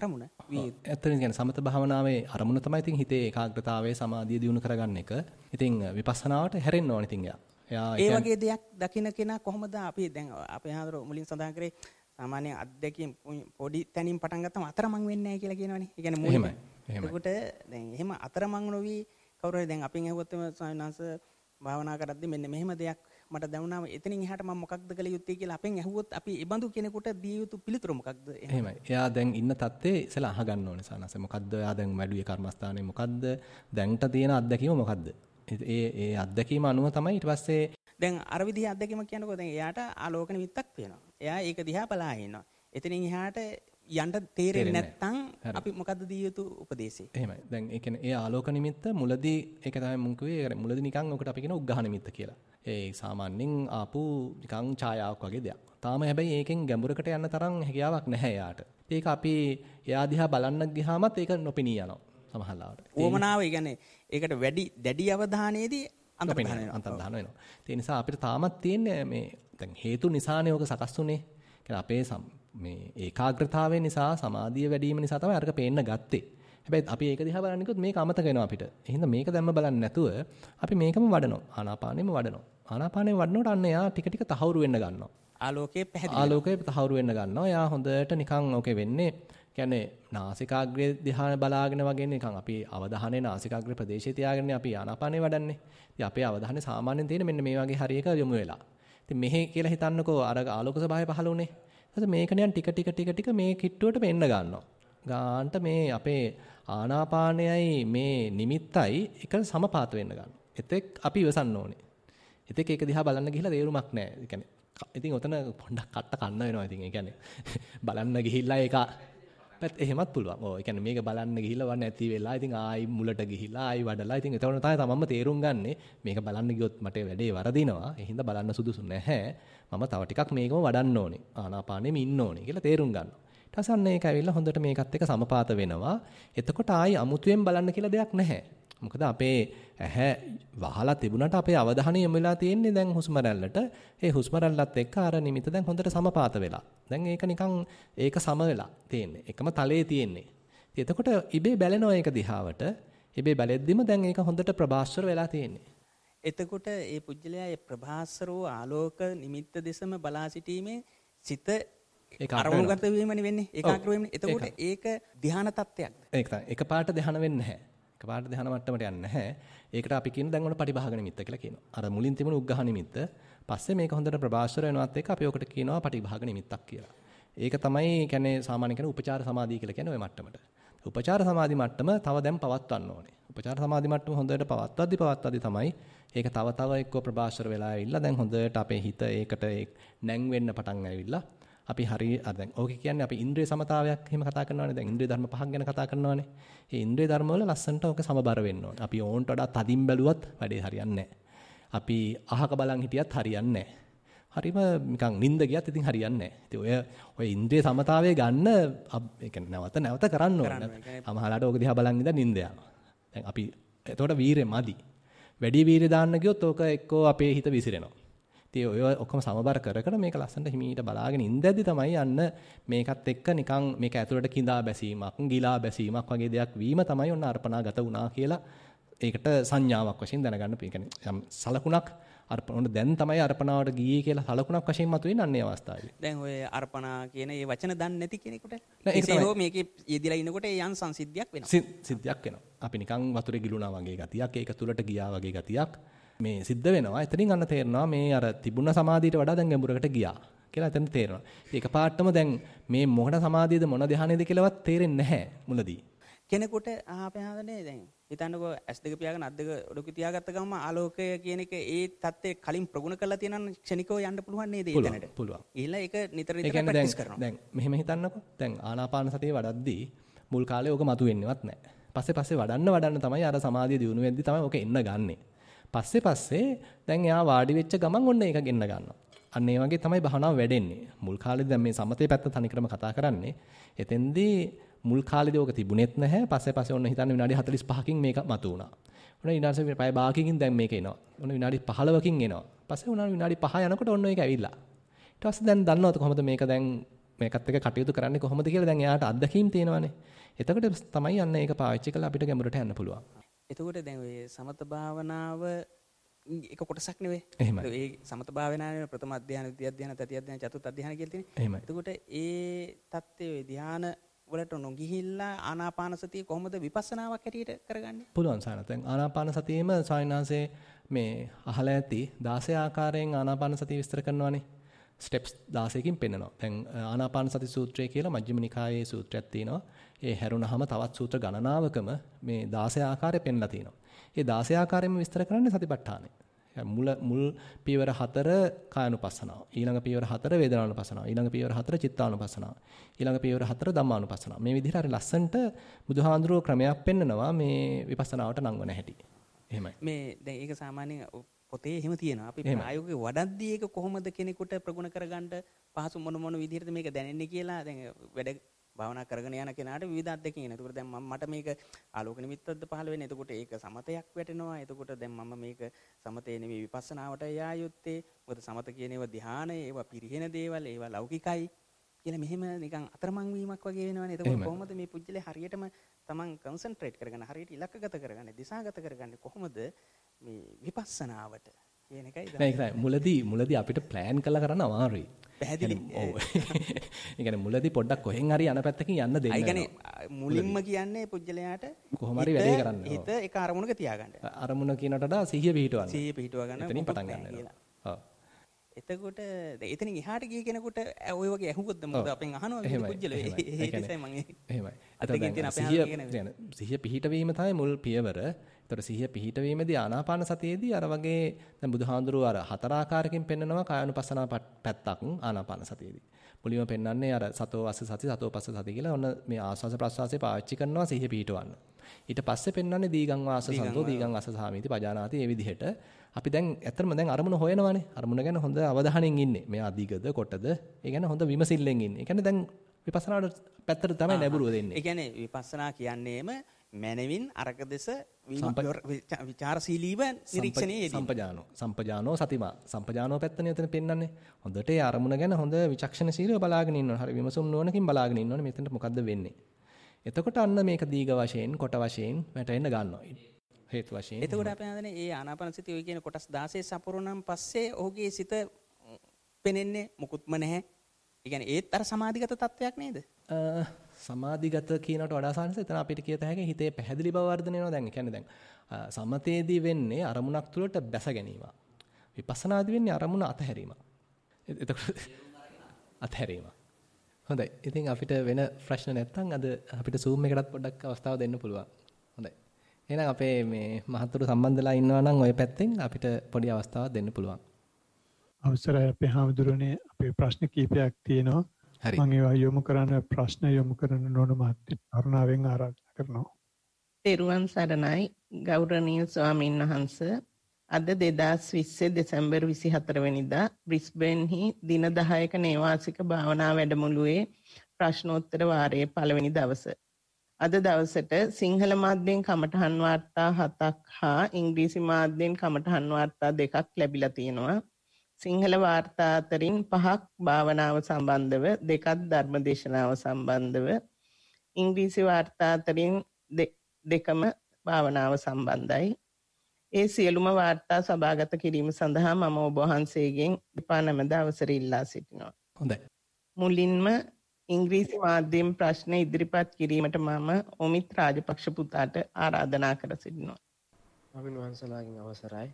අරමුණ ඇත්තටම කියන්නේ සමත භාවනාවේ අරමුණ තමයි ඉතින් හිතේ ඒකාග්‍රතාවය සමාධිය දියුණු කරගන්න එක. ඉතින් විපස්සනාවට හැරෙන්න ඕන ඉතින් එයා. ඒ වගේ දෙයක් දකින්න කෙනා කොහොමද අපි දැන් අපේ ආදර මුලින් සඳහන් කරේ සාමාන්‍ය අත්දැකීම් පොඩි තැනින් පටන් ගත්තම අතරමං වෙන්නේ නැහැ කියලා කියනවනේ. ඒ කියන්නේ මුලින්ම. එතකොට දැන් එහෙම අතරමං නොවි කවුරු හරි දැන් අපින් ඇහුවොත් ස්වාමිනාංශ භාවනා කරද්දී මෙන්න මෙහෙම දෙයක් මට දැනුණා. එතනින් එහාට මම මොකක්ද කළ යුත්තේ කියලා අපෙන් ඇහුවොත් අපි ඒ බඳු කෙනෙකුට දිය යුතු පිළිතුර මොකක්ද? එහෙමයි. එයා දැන් ඉන්න තත්ත්වේ ඉස්සලා අහගන්න ඕනේ සානස. මොකද්ද එයා දැන් වැඩිවේ කර්මස්ථානේ මොකද්ද? දැන්ට තියෙන අත්දැකීම මොකද්ද? ඒ ඒ අත්දැකීම අනුව තමයි ඊට පස්සේ දැන් අර විදිහ අත්දැකීම කියනකොට දැන් එයාට ආලෝක නිමිත්තක් තියෙනවා. එයා ඒක දිහා බලා ඉන්නවා. එතනින් එහාට යන්න තේරෙන්නේ නැත්නම් අපි මොකද්ද දිය යුතු උපදේශය? එහෙමයි. දැන් ඒ කියන්නේ ඒ ආලෝක නිමිත්ත මුලදී ඒක තමයි මුන් කිව්වේ මුලදී නිකන් ඔකට අපි කියන උග්ඝහ නිමිත්ත කියලා. ඒ සාමාන්‍යයෙන් ආපු නිකන් ඡායාවක් වගේ දෙයක්. තාම හැබැයි ඒකෙන් ගැඹුරකට යන්න තරම් හැකියාවක් නැහැ එයාට. ඒක අපි එයා දිහා බලන්න ගියාමත් ඒක නොපෙනී යනවා. සමහරවට. ඕමනාව, ඒ ඒකට වැඩි දැඩි අවධානයේදී අන්තර දහන අන්තර දහන වෙනවා. ඒ නිසා අපිට තාමත් තියෙන්නේ මේ දැන් හේතු නිසානේ ඔක සකස් උනේ. අපේ මේ ඒකාග්‍රතාවය නිසා සමාධිය වැඩි වීම නිසා තමයි අරක පේන්න ගත්තේ. හැබැයි අපි ඒක දිහා බලන්නකොත් මේක අමතක වෙනවා අපිට. එහෙනම් මේක දැම්ම බලන්නේ නැතුව අපි මේකම වඩනවා. ආනාපානෙම වඩනවා. ආනාපානෙම වඩනකොට අන්න එයා ටික ටික තහවුරු වෙන්න ගන්නවා. ආලෝකයේ පැහැදිලි. ආලෝකයේ තහවුරු වෙන්න ගන්නවා. එයා හොඳට නිකන් ඕකේ වෙන්නේ කියන්නේ නාසිකාග්‍රේ ධ්‍යාන බලාගෙන වගේ නිකන් අපි අවධානය නාසිකාග්‍රේ ප්‍රදේශයේ තියාගෙන අපි ආනාපානේ වඩන්නේ. ඉතින් අපේ අවධානය සාමාන්‍යයෙන් තියෙන මෙන්න මේ වගේ හරියක යොමු වෙලා. ඉතින් මෙහි කියලා හිතන්නකෝ අර ආලෝක සභාවේ පහළ වුණේ. ඊට මේක නිකන් ටික ටික ටික ටික මේ කිට්ටුවට මෙන්න ගන්නවා. ගාන්ට මේ අපේ ආනාපානයයි මේ නිමිත්තයි එක සමපාත වෙන්න ගන්නවා. එතෙක් අපි ඉවසන්න ඕනේ. එතෙක් ඒක දිහා බලන්න ගිහිලා තේරුමක් නැහැ. ඒ කියන්නේ ඉතින් ඔතන පොඩ්ඩක් කට්ට කන්න වෙනවා ඉතින්. ඒ කියන්නේ <laughs> බලන්න ගිහිල්ලා ඒක පැත් එහෙමත් පුළුවන්. ඔව්. ඒ කියන්නේ මේක බලන්න ගිහිල්ලා වන්න නැති වෙලා ඉතින් ආයි මුලට ගිහිල්ලා ආයි වඩලා ඉතින් එතකොට තමයි තමන්ම තේරුම් ගන්නෙ මේක බලන්න ගියොත් මට වැඩේ වරදිනවා. එහෙනම් බලන්න සුදුසු නැහැ. මම තව ටිකක් මේකම වඩන්න ඕනේ. ආනාපානෙම ඉන්න ඕනේ කියලා තේරුම් ගන්නවා. ඊට පස්සේ අන්න ඒක ඇවිල්ලා හොඳට මේකත් එක්ක සමපාත වෙනවා. එතකොට ආයි අමුතුවෙන් බලන්න කියලා දෙයක් නැහැ. මොකද අපේ ඇහැ වහලා තිබුණාට අපේ අවධානය යොමු වෙලා තියෙන්නේ දැන් හුස්ම රැල්ලට. ඒ හුස්ම රැල්ලත් එක්ක අර නිමිත දැන් හොඳට සමපාත වෙලා. දැන් ඒක නිකන් ඒක සම වෙලා තියෙන්නේ. එකම තලයේ තියෙන්නේ. ඉතින් එතකොට ඉබේ බැලෙනවා ඒක දිහාවට. ඉබේ බැලෙද්දිම දැන් ඒක හොඳට ප්‍රභාස්වර වෙලා තියෙන්නේ. එතකොට ඒ පුජ්‍යලයා ඒ ප්‍රභාස්වරෝ ආලෝක නිමිත්ත දෙසම බලා සිටීමේ සිත ඒක අරමුණුගත වීමනේ වෙන්නේ. ඒකාග්‍ර වෙන්නේ. එතකොට ඒක ධානා තත්ත්වයක්ද? ඒක තමයි. එකපාරට ධානා වෙන්නේ නැහැ. එකපාරට ධ්‍යාන මට්ටමට යන්නේ නැහැ. ඒකට අපි කියන දැන් ඔන්න පටිභාග නිමිත්ත කියලා කියනවා. අර මුලින් තිබුණු උග්ඝහ නිමිත්ත පස්සේ මේක හොඳට ප්‍රබාස්වර වෙනවත් එක්ක අපි ඔකට කියනවා පටිභාග නිමිත්තක් කියලා. ඒක තමයි කියන්නේ සාමාන්‍ය කියන උපචාර සමාධිය කියලා කියන්නේ ওই මට්ටමට. උපචාර සමාධි මට්ටම තව දැන් පවත්වන්න ඕනේ. උපචාර සමාධි මට්ටම හොඳට පවත්වද්දි පවත්වද්දි තමයි ඒක තව තව එක්ක ප්‍රබාස්වර වෙලා ඇවිල්ලා දැන් හොඳට අපේ හිත ඒකට නැං වෙන්න පටන් ඇවිල්ලා අපි හරිය අර දැන් ඕක කියන්නේ අපි ඉන්ද්‍රිය සමතාවයක් එහෙම කතා කරනවානේ. දැන් ඉන්ද්‍රිය ධර්ම පහක් ගැන කතා කරනවානේ. මේ ඉන්ද්‍රිය ධර්ම වල ලස්සන්ට ඕක සමබර වෙන්න ඕනේ. අපි ඕන්ට වඩා තදින් බැලුවත් වැඩේ හරියන්නේ අපි අහක බලන් හිටියත් හරියන්නේ හරිම නිකන් නිින්ද ගියත් ඉතින් හරියන්නේ නැහැ. ඔය ඔය ඉන්ද්‍රිය සමතාවය ගන්න ඒ නැවත නැවත කරන්න ඕනේ. අමහලාට ඕක දිහා බලන් ඉඳන් නිින්ද දැන් අපි එතකොට වීරය මදි. වැඩි වීරය දාන්න ගියොත් ඕක එක්කෝ අපේ හිත විසිරෙනවා. ඉතින් ඔය ඔක්කොම සමබර කර කර මේක ලස්සනට හිමීට බලාගෙන ඉඳද්දි තමයි යන්න මේකත් එක්ක නිකන් මේක ඇතුළට කිඳා බැසීමක්, ගිලා බැසීමක් වගේ දෙයක් වීම තමයි ඔන්න අර්පණාගත වුණා කියලා ඒකට සංඥාවක් වශයෙන් දැනගන්න පුළුවන්. සලකුණක් අර්පණ දැන් තමයි අර්පණාවට ගියේ කියලා සලකුණක් වශයෙන් මතුවෙන්නේ අන්නේ අවස්ථාවේ. දැන් ඔය අර්පණා කියන මේ වචන දන්නේ නැති කෙනෙකුට ඒකේ හෝ මේකේ යෙදිලා ඉනකොට ඒ යන් සංසිද්ධියක් වෙනවා. සිද්ධියක් වෙනවා. අපි නිකන් වතුරේ ගිලුණා වගේ ගතියක්, ඒක තුලට ගියා වගේ ගතියක්. මේ සිද්ධ වෙනවා. එතනින් අන්න තේරෙනවා මේ අර තිබුණ සමාධියට වඩා දැන් ගැඹුරකට ගියා කියලා එතන තේරෙනවා. ඒක පාටම දැන් මේ මොකට සමාධියද මොන ධ්‍යානෙද කියලාවත් තේරෙන්නේ නැහැ මුලදී. කෙනෙකුට ආපහාදනේ දැන් හිතන්නකෝ ඇස් දෙක පියාගෙන අත් දෙක ඔඩොකේ තියාගත්ත ගමන් ආලෝකය කියන එක ඒ தත්ත්වයේ කලින් ප්‍රගුණ කරලා තියෙනනම් ක්ෂණිකව යන්න පුළුවන් නේද එතනට? පුළුවන්. ඊළඟ ඒක නිතර නිතර ප්‍රැක්ටිස් කරනවා. දැන් මෙහෙම හිතන්නකෝ. දැන් ආනාපාන සතිය වඩද්දී මුල් කාලේ ඕක මතුවෙන්නේවත් නැහැ. පස්සේ පස්සේ වඩන්න වඩන්න තමයි අර සමාධිය දියුණු වෙද්දී තමයි ඕක එන්න ගන්නේ. පස්සේ පස්සේ දැන් එයා වාඩි වෙච්ච ගමන් ඔන්න ඒක ගෙන්න ගන්නවා. අන්න ඒ වගේ තමයි භාවනාව වැඩෙන්නේ. මුල් කාලේදී දැන් මේ සමතේ පැත්ත තනිකරම කතා කරන්නේ. එතෙන්දී මුල් කාලේදී ඕක තිබුණෙත් නැහැ. පස්සේ පස්සේ ඔන්න හිතන්නේ විනාඩි 45කින් මේක මතු වුණා. ඔන්න ඊනාසෙ මේ පය භාගකින් දැන් මේක එනවා. ඔන්න විනාඩි 15කින් එනවා. පස්සේ ඔන්න විනාඩි 5 යනකොට ඔන්න ඒක ඇවිල්ලා. ඊට පස්සේ දැන් දන්නවද කොහොමද මේක දැන් මේකත් එක්ක කටයුතු කරන්නේ කොහොමද කියලා දැන් එයාට අත්දැකීම් තියෙනවානේ. එතකොට තමයි අන්න ඒක පාවිච්චි කරලා අපිට ගැඹුරට යන්න පුළුවන්. එතකොට දැන් ඔය සමත භාවනාව එක කොටසක් නෙවෙයි. ඒ සමත භාවනාවේ ප්‍රථම අධ්‍යාන, ද්විතිය අධ්‍යාන, තතිය අධ්‍යාන, චතුර්ථ අධ්‍යාන කියලා තියෙනවා. එතකොට ඒ தත්ත්වයේ ඔය ධ්‍යාන වලට නොගිහිල්ලා ආනාපාන සතිය කොහොමද විපස්සනාවක් හැටියට කරගන්නේ? පුළුවන් සානත්. දැන් ආනාපාන සතියේම සායනාංශයේ මේ අහලා ඇති 16 ආකාරයෙන් ආනාපාන සතිය විස්තර කරනවානේ. ස්ටෙප්ස් 16කින් පෙන්නනවා. දැන් ආනාපාන සති සූත්‍රය කියලා මජ්ක්‍ධිම නිකායේ සූත්‍රයක් තියෙනවා. ඒ හැරුණාම තවත් සූත්‍ර ගණනාවකම මේ 16 ආකාරය පෙන්ලා තිනවා. ඒ 16 ආකාරයෙන්ම විස්තර කරන්නේ සතිපට්ඨානය. මුල මුල් පියවර 4 කායනුපස්සනාව. ඊළඟ පියවර 4 වේදනානුපස්සනාව. ඊළඟ පියවර 4 චිත්තානුපස්සනාව. ඊළඟ පියවර 4 ධම්මානුපස්සනාව. මේ විදිහට හරි ලස්සනට බුදුහාඳුරෝ ක්‍රමයක් පෙන්නනවා මේ විපස්සනාවට නංවන හැටි. එහෙමයි. මේ දැන් ඒක සාමාන්‍යයෙන් පොතේ එහෙම තියෙනවා. අපි ප්‍රායෝගික වඩද්දී ඒක කොහොමද කෙනෙකුට ප්‍රගුණ කරගන්න පහසු මොන මොන විදිහටද මේක දැනෙන්නේ කියලා දැන් වැඩ භාවනා කරගෙන යන කෙනාට විවිධ අත්දැකීම් එනවා. එතකොට දැන් මම මට මේක ආලෝක නිමිත්තක්ද පහළ වෙන්නේ. එතකොට ඒක සමතයක් වැටෙනවා. එතකොට දැන් මම මේක සමතේ නෙමෙයි විපස්සනාවට යා යුත්තේ. මොකද සමත කියන ඒවා ධානය, ඒවා පිරිහෙන දේවල්, ඒවා ලෞකිකයි. කියලා මෙහෙම නිකන් අතරමං වීමක් වගේ වෙනවනේ. එතකොට කොහොමද මේ පුජ්‍යලේ හරියටම තමන් කන්සන්ට්‍රේට් කරගන්න, හරියට ඉලක්කගත කරගන්නේ, දිශාගත කරගන්නේ කොහොමද මේ විපස්සනාවට? කියන එකයි නෑ ඒකයි මුලදී මුලදී අපිට ප්ලෑන් කරලා කරන්න අමාරුයි පැහැදිලි ඔව් <laughs> ඒ කියන්නේ මුලදී පොඩ්ඩක් කොහෙන් හරි යන පැත්තකින් යන්න දෙන්න ඒ කියන්නේ මුලින්ම කියන්නේ පුජ්‍යලයාට කොහොම හරි වැඩේ කරන්න හිත එක අරමුණක තියාගන්න අරමුණ කියනට වඩා සිහිය පිහිටවන්න සිහිය පිහිටව ගන්න එතනින් පටන් ගන්න ඔව් එතකොට එතනින් එහාට ගිය කෙනෙකුට ඔය වගේ ඇහුවොත්ද මොකද අපෙන් අහනවා පුජ්‍යල <laughs> ඒ නිසයි මම එහෙමයි අතකින් තියෙන අපේ සිහිය පිහිටවීම තමයි මුල් පියවර ඒතර සිහිය පිහිටවීමේදී ආනාපාන සතියේදී අර වගේ දැන් බුදුහාඳුරුව අර හතර ආකාරකින් පෙන්නනවා කායानुපස්සනා පැත්තක් ආනාපාන සතියේදී. මුලින්ම පෙන්වන්නේ අර සතෝ අස්ස සති සතෝ පස්ස සති කියලා ඔන්න මේ ආස්වාස ප්‍රස්වාසයේ පාවිච්චි කරනවා සිහිය පිහිටවන්න. ඊට පස්සේ පෙන්වන්නේ දීගං වාස සතෝ දීගං අස්ස සාමීති පජානාති මේ විදිහට අපි දැන් ඇත්තටම දැන් අරමුණ හොයනවානේ. අරමුණ ගැන හොඳ අවධානයෙන් ඉන්නේ. මේ අධිගද කොටද ඒ ගැන හොඳ විමසිල්ලෙන් ඉන්නේ. ඒ කියන්නේ දැන් විපස්සනාට පැත්තට තමයි ලැබුරුව දෙන්නේ. ඒ කියන්නේ විපස්සනා කියන්නේම මනවින් අරක දෙස විචාරශීලීව නිරීක්ෂණයේ සම්පජානෝ සම්පජානෝ සතිමා සම්පජානෝ පැත්තනේ එතන පෙන්වන්නේ හොඳට ඒ අරමුණ ගැන හොඳ විචක්ෂණශීලීව බලාගෙන ඉන්න ඕන හරි විමසුම් නොනකින් බලාගෙන ඉන්න ඕන මෙතනට මොකද්ද වෙන්නේ එතකොට අන්න මේක දීග වශයෙන් කොට වශයෙන් වැටෙන්න ගන්නවා හේතු වශයෙන් එතකොට අපි හඳනේ ඒ ආනාපානසතිය ඔය කියන කොටස් 16 සපුරනම් පස්සේ ඔහුගේ සිත පෙනෙන්නේ මුකුත්ම නැහැ ඒ කියන්නේ ඒත් අර සමාධිගත තත්වයක් නේද සමාධිගත කියනට වඩා සානස එතන අපිට කියත හැකි හිතේ පැහැදිලි බව වර්ධනය වෙනවා දැන්. ඒ කියන්නේ දැන් සමතේදී වෙන්නේ අරමුණක් තුළට බැස ගැනීම. විපස්සනාදී වෙන්නේ අරමුණ අතහැරීම. එතකොට <laughs> අතහැරීම. හොඳයි. ඉතින් අපිට වෙන ප්‍රශ්න නැත්නම් අද අපිට Zoom එකටත් පොඩ්ඩක් අවස්ථාව දෙන්න පුළුවන්. හොඳයි. එහෙනම් අපේ මේ මහතුරු සම්බන්ධලා ඉන්නවා නම් ওই පැත්තෙන් අපිට පොඩි අවස්ථාවක් දෙන්න පුළුවන්. අවසරයි අපේ හාමුදුරනේ අපේ ප්‍රශ්න කීපයක් තියෙනවා. හරි. මම ඒවා යොමු කරන ප්‍රශ්න යොමු කරන නොන මාත්‍ය කරුණාවෙන් ආරාධනා කරනවා. තෙරුවන් සරණයි ගෞරවනීය ස්වාමීන් වහන්ස අද 2020 දෙසැම්බර් 24 වෙනිදා බ්‍රිස්බේන්හි දින 10ක නේවාසික භාවනා වැඩමුළුවේ ප්‍රශ්නෝත්තර වාරයේ පළවෙනි දවස. අද දවසට සිංහල මාධ්‍යයෙන් කමටහන් වාර්තා 7ක් හා ඉංග්‍රීසි මාධ්‍යයෙන් කමටහන් වාර්තා දෙකක් ලැබිලා තියෙනවා. සිංහල වාර්තා අතරින් පහක් භාවනාව සම්බන්ධව දෙකක් ධර්ම දේශනාව සම්බන්ධව ඉංග්‍රීසි වාර්තා අතරින් දෙකම භාවනාව සම්බන්ධයි. ඒ සියලුම වාර්තා සභාගත කිරීම සඳහා මම ඔබ වහන්සේගෙන් දෙපා නැමද අවසර ඉල්ලා සිටිනවා. හොඳයි. මුලින්ම ඉංග්‍රීසි මාධ්‍යයෙන් ප්‍රශ්න ඉදිරිපත් කිරීමට මම ඔමිත් රාජපක්ෂ පුතාට ආරාධනා කර සිටිනවා. අවින් වහන්සලාගෙන් අවසරයි.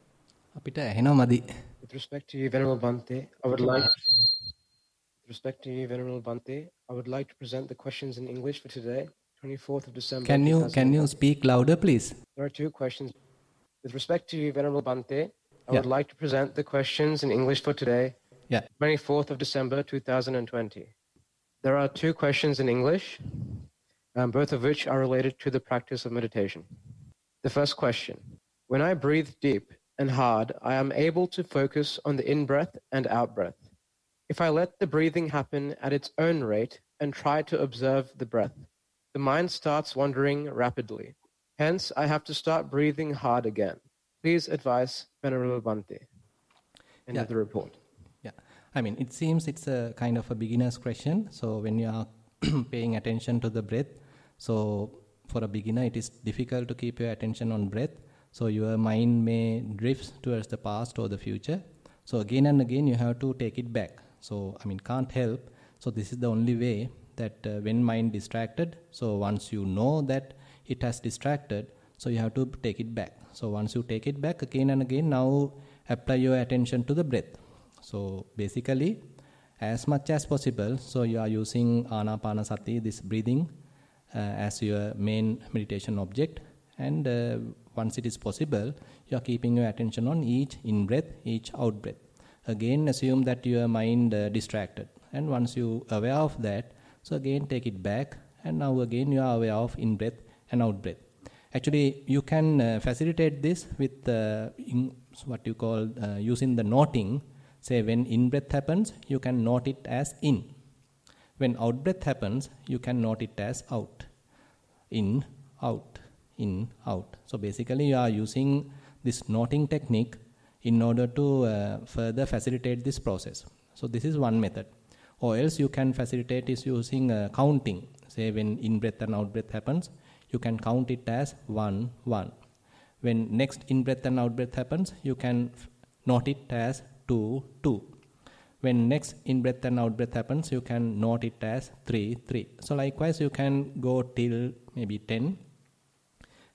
අපිට මදි. With respect to you, Venerable bante I would like With respect to you, Venerable I would like to present the questions in English for today, 24th of December. Can you can you speak louder, please? There are two questions. With respect to you, Venerable bante I yeah. would like to present the questions in English for today, yeah. 24th of December 2020. There are two questions in English, um, both of which are related to the practice of meditation. The first question When I breathe deep, and hard, I am able to focus on the in-breath and out-breath. If I let the breathing happen at its own rate and try to observe the breath, the mind starts wandering rapidly. Hence, I have to start breathing hard again. Please advise Venerable Bhante. End yeah. of the report. Yeah. I mean, it seems it's a kind of a beginner's question. So when you are <clears throat> paying attention to the breath, so for a beginner, it is difficult to keep your attention on breath. So your mind may drift towards the past or the future. So again and again, you have to take it back. So I mean, can't help. So this is the only way that uh, when mind distracted. So once you know that it has distracted, so you have to take it back. So once you take it back again and again, now apply your attention to the breath. So basically, as much as possible. So you are using anapanasati, this breathing, uh, as your main meditation object, and uh, once it is possible, you are keeping your attention on each in breath, each out breath. Again, assume that your mind uh, distracted, and once you aware of that, so again take it back, and now again you are aware of in breath and out breath. Actually, you can uh, facilitate this with uh, what you call uh, using the noting. Say when in breath happens, you can note it as in. When out breath happens, you can note it as out. In, out in, out. So basically you are using this knotting technique in order to uh, further facilitate this process. So this is one method. Or else you can facilitate is using uh, counting. Say when in-breath and out-breath happens, you can count it as 1, 1. When next in-breath and out-breath happens, you can knot it as 2, 2 when next in breath and out breath happens you can knot it as 3 3 so likewise you can go till maybe 10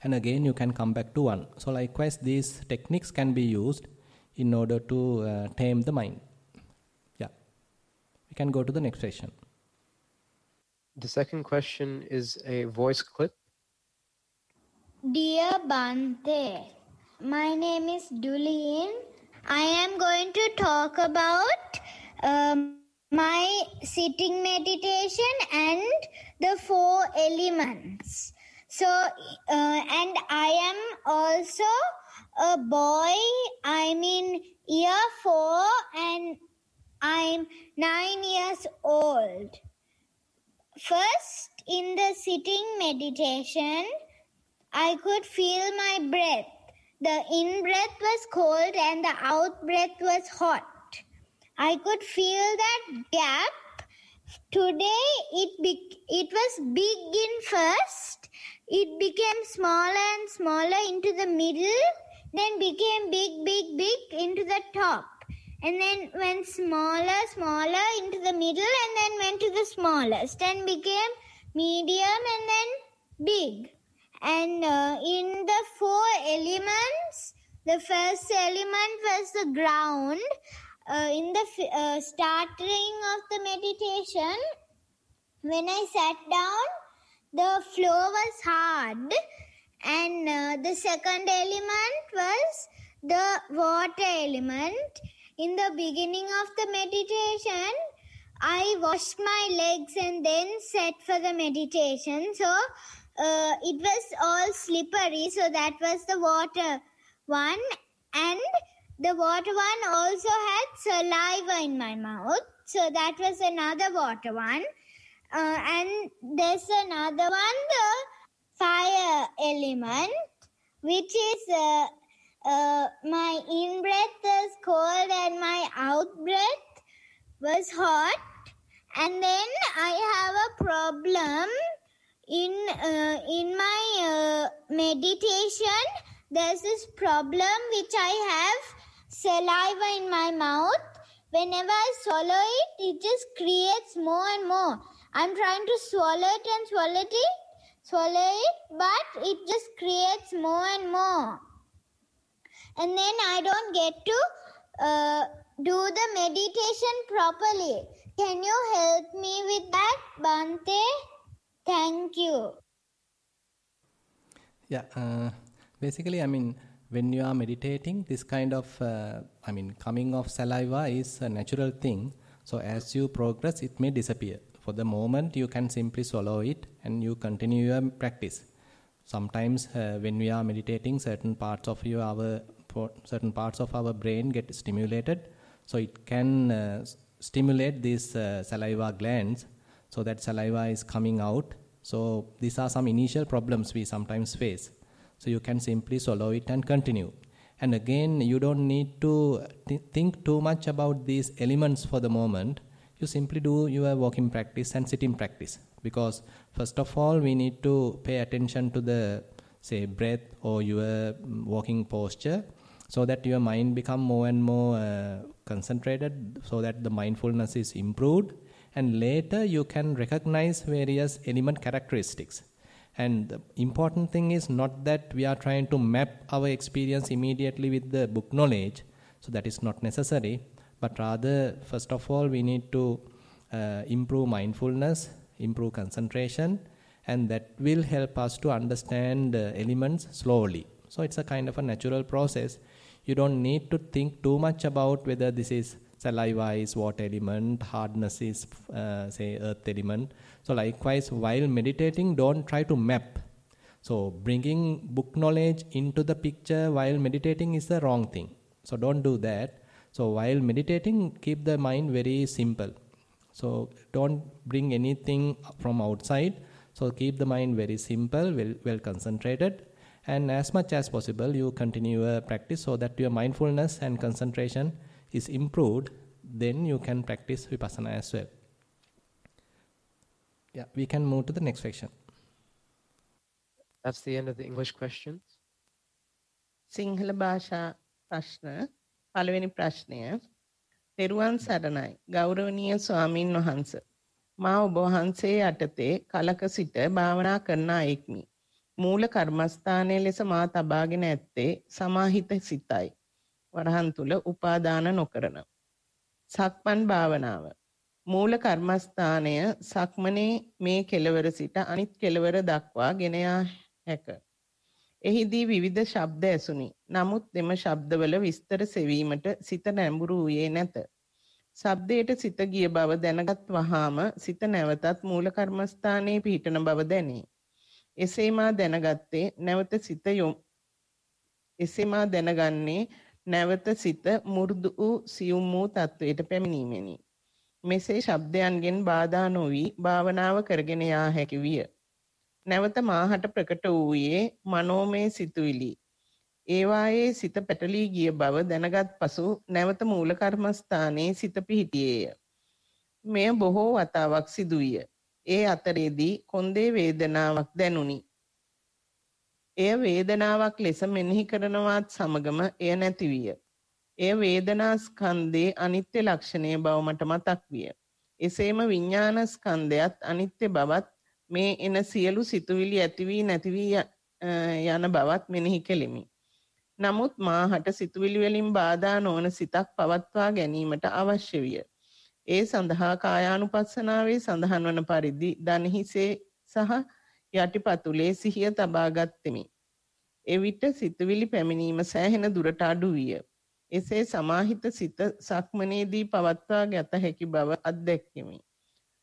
and again you can come back to one. So likewise these techniques can be used in order to uh, tame the mind. Yeah. We can go to the next question. The second question is a voice clip. Dear Bante, my name is Dulin. I am going to talk about um, my sitting meditation and the four elements. So, uh, and I am also a boy. I'm in year four and I'm nine years old. First, in the sitting meditation, I could feel my breath. The in breath was cold and the out breath was hot. I could feel that gap Today it be- it was big in first, it became smaller and smaller into the middle, then became big, big, big into the top. And then went smaller, smaller into the middle, and then went to the smallest, and became medium, and then big. And uh, in the four elements, the first element was the ground. Uh, in the uh, starting of the meditation, when I sat down, the floor was hard, and uh, the second element was the water element. In the beginning of the meditation, I washed my legs and then sat for the meditation. So uh, it was all slippery. So that was the water one. And the water one also had saliva in my mouth. So that was another water one. Uh, and there's another one, the fire element, which is uh, uh, my in breath was cold and my out breath was hot. And then I have a problem in uh, in my uh, meditation. There's this problem which I have saliva in my mouth. Whenever I swallow it, it just creates more and more. I'm trying to swallow it and swallow it, swallow it, but it just creates more and more. And then I don't get to uh, do the meditation properly. Can you help me with that, Bante? Thank you. Yeah, uh, basically, I mean, when you are meditating, this kind of, uh, I mean, coming of saliva is a natural thing. So as you progress, it may disappear. For the moment, you can simply swallow it and you continue your practice. Sometimes, uh, when we are meditating, certain parts of your our certain parts of our brain get stimulated, so it can uh, stimulate these uh, saliva glands, so that saliva is coming out. So these are some initial problems we sometimes face. So you can simply swallow it and continue. And again, you don't need to th- think too much about these elements for the moment. You simply do your walking practice and sitting practice because first of all we need to pay attention to the say breath or your mm, walking posture so that your mind become more and more uh, concentrated so that the mindfulness is improved and later you can recognize various element characteristics and the important thing is not that we are trying to map our experience immediately with the book knowledge, so that is not necessary, but rather, first of all, we need to uh, improve mindfulness, improve concentration, and that will help us to understand uh, elements slowly. So it's a kind of a natural process. You don't need to think too much about whether this is saliva is water element, hardness is, uh, say, earth element. So likewise, while meditating, don't try to map. So bringing book knowledge into the picture while meditating is the wrong thing. So don't do that. So while meditating, keep the mind very simple. So don't bring anything from outside. So keep the mind very simple, well, well concentrated. And as much as possible, you continue your practice so that your mindfulness and concentration is improved. Then you can practice vipassana as well. Yeah, we can move to the next section. That's the end of the English questions. Sinhala භාෂා ප්‍රශ්න පළවෙනි ප්‍රශ්නය තෙරුවන් සරණයි ගෞරවනීය ස්වාමින් වහන්ස මා ඔබ වහන්සේ යටතේ කලක සිට භාවනා කරන අයෙක්මි මූල කර්මස්ථානයේ ලෙස මා තබාගෙන ඇත්තේ සමාහිත සිතයි වරහන් තුල උපාදාන නොකරන සක්මන් භාවනාව මූල කර්මස්ථානය සක්මනේ මේ කෙළවර සිට අනිත් කෙළවර දක්වා ගෙන හැක. එහිදී විවිධ ශබ්ද ඇසුනි. නමුත් දෙම ශබ්දවල විස්තර සෙවීමට සිත නැඹුරු වූයේ නැත. ශබ්දයට සිත ගිය බව දැනගත් වහාම සිත නැවතත් මූල කර්මස්ථානයේ පිහිටන බව දැනේ. එසේ මා දැනගත්තේ නැවත සිත එසේ මා දැනගන්නේ නැවත සිත මු르දු වූ සියුම් වූ තත්වයට පැමිණීමෙනි. මෙසේ ශබ්දයන්ගෙන් බාධා නොවී භාවනාව කරගෙන යා හැකි විය. නැවත මාහට ප්‍රකට වූයේ මනෝමය සිතුවිලි. ඒවායේ සිත පැටලී ගිය බව දැනගත් පසු නැවත මූල කර්මස්ථානයේ සිත පිහිටියේය. මෙය බොහෝ වතාවක් සිදු විය. ඒ අතරේදී කොන්දේ වේදනාවක් දැනුනි. එය වේදනාවක් ලෙස මෙනෙහි කරනවත් සමගම එය නැති විය. එය වේදනා ස්කන්ධයේ අනිත්‍ය ලක්ෂණය බව මට මතක් විය. එසේම විඥාන ස්කන්ධයත් අනිත්‍ය බවත් මේ එන සියලු සිතුවිලි ඇති වී නැති වී යන බවත් මෙනෙහි කෙලිමි. නමුත් මාහට සිතුවිලි වලින් බාධා නොවන සිතක් පවත්වා ගැනීමට අවශ්‍ය විය. ඒ සඳහා කායානුපස්සනාවේ සඳහන් වන පරිදි දනහිසේ සහ යටිපතුලේ සිහිය තබා ගත්ෙමි. එවිට සිතුවිලි පැමිණීම සෑහෙන දුරට අඩු විය. එසේ සමාහිත සිත සක්මනේදී පවත්වා ගත හැකි බව අත්දැක්කෙමි.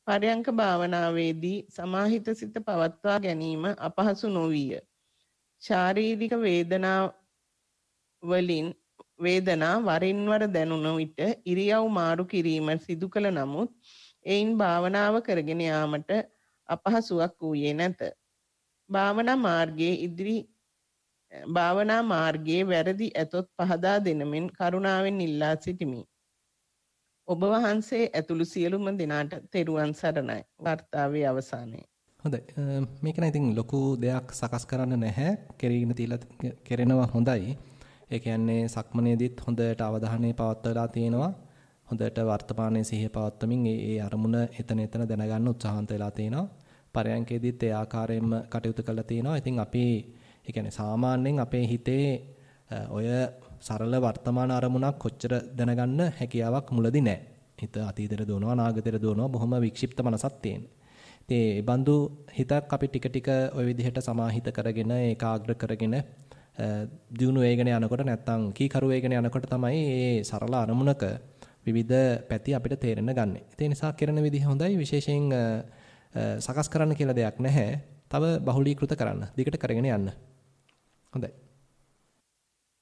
පරයන්ක භාවනාවේදී සමාහිත සිත පවත්වා ගැනීම අපහසු නොවිය. ශාරීරික වේදනා වලින් වේදනා වරින් වර දැනුන විට ඉරියව් මාරු කිරීම සිදු කළ නමුත් එයින් භාවනාව කරගෙන යාමට අපහසුයක් වූයේ නැත. භාවනා මාර්ගයේ ඉදිරි භාවනා මාර්ගයේ වැරදි ඇතොත් පහදා දෙනමින් කරුණාවෙන් ඉල්ලා සිටිමි. ඔබ වහන්සේ ඇතුළු සියලුම දෙනාට තෙරුවන් සරණයි. වර්තාවේ අවසානයේ. හොඳයි. මේක නම් ඉතින් ලොකු දෙයක් සකස් කරන්න නැහැ. කෙරීගෙන තියලා කෙරෙනවා හොඳයි. ඒ කියන්නේ සක්මනේදීත් හොඳට අවධානය පවත්වලා තියෙනවා. හොඳට වර්තමානයේ සිහිය පවත්වමින් ඒ අරමුණ එතන එතන දැනගන්න උත්සාහන්ත වෙලා තියෙනවා. පරයන්කේදීත් ඒ ආකාරයෙන්ම කටයුතු කරලා තියෙනවා. ඉතින් අපි ඒ කියන්නේ සාමාන්‍යයෙන් අපේ හිතේ ඔය සරල වර්තමාන අරමුණක් කොච්චර දැනගන්න හැකියාවක් මුලදී නැහැ. හිත අතීතෙට දුවනවා අනාගතෙට දුවනවා බොහොම වික්ෂිප්ත මනසක් තියෙන. ඉතින් බඳු හිතක් අපි ටික ටික ওই විදිහට සමාහිත කරගෙන ඒකාග්‍ර කරගෙන දියුණු වේගන යනකොට නැත්තම් කීකරු වේගන යනකොට තමයි මේ සරල අරමුණක විවිධ පැති අපිට තේරෙන්න ගන්නෙ. ඒ නිසා කරන විදිහ හොඳයි විශේෂයෙන් සකස් කරන්න කියලා දෙයක් නැහැ. තව බහුලීකృత කරන්න. දිගට කරගෙන යන්න. හොඳයි.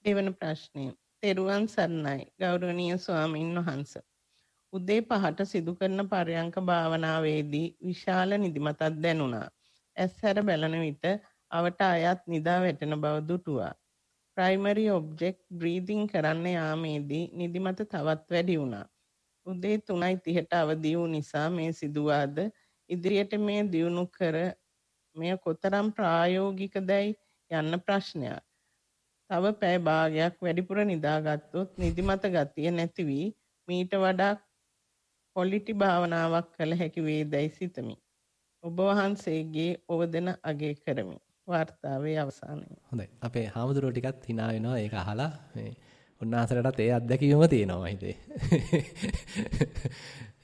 දෙවන ප්‍රශ්නය. තෙරුවන් සරණයි. ගෞරවනීය ස්වාමින් වහන්සේ. උදේ පහට සිදු කරන පරයන්ක භාවනාවේදී විශාල නිදිමතක් දැනුණා. ඇස්හැර බැලන විට අවට අයත් නිදා වැටෙන බව දුටුවා. ප්‍රයිමරි ඔබ්ජෙක්ට් බ්‍රීතිං කරන්න යාමේදී නිදිමත තවත් වැඩි වුණා. උදේ 3:30ට අවදි වූ නිසා මේ සිදුවාද ඉදිරියට මේ දියුණු කර මෙය කොතරම් ප්‍රායෝගිකදයි යන්න ප්‍රශ්නයක්. තව පැය භාගයක් වැඩිපුර නිදාගත්තොත් නිදිමත ගතිය නැති වී මීට වඩා කොලිටි භාවනාවක් කළ හැකි වේදයි සිතමි. ඔබ වහන්සේගේ ඔබ දෙන අගේ කරමි. වාර්තාවේ අවසානය. හොඳයි. අපේ හාමුදුරුවෝ ටිකත් hina වෙනවා ඒක අහලා මේ උන්වහන්සේටත් ඒ අත්දැකීමම තියෙනවා හිතේ.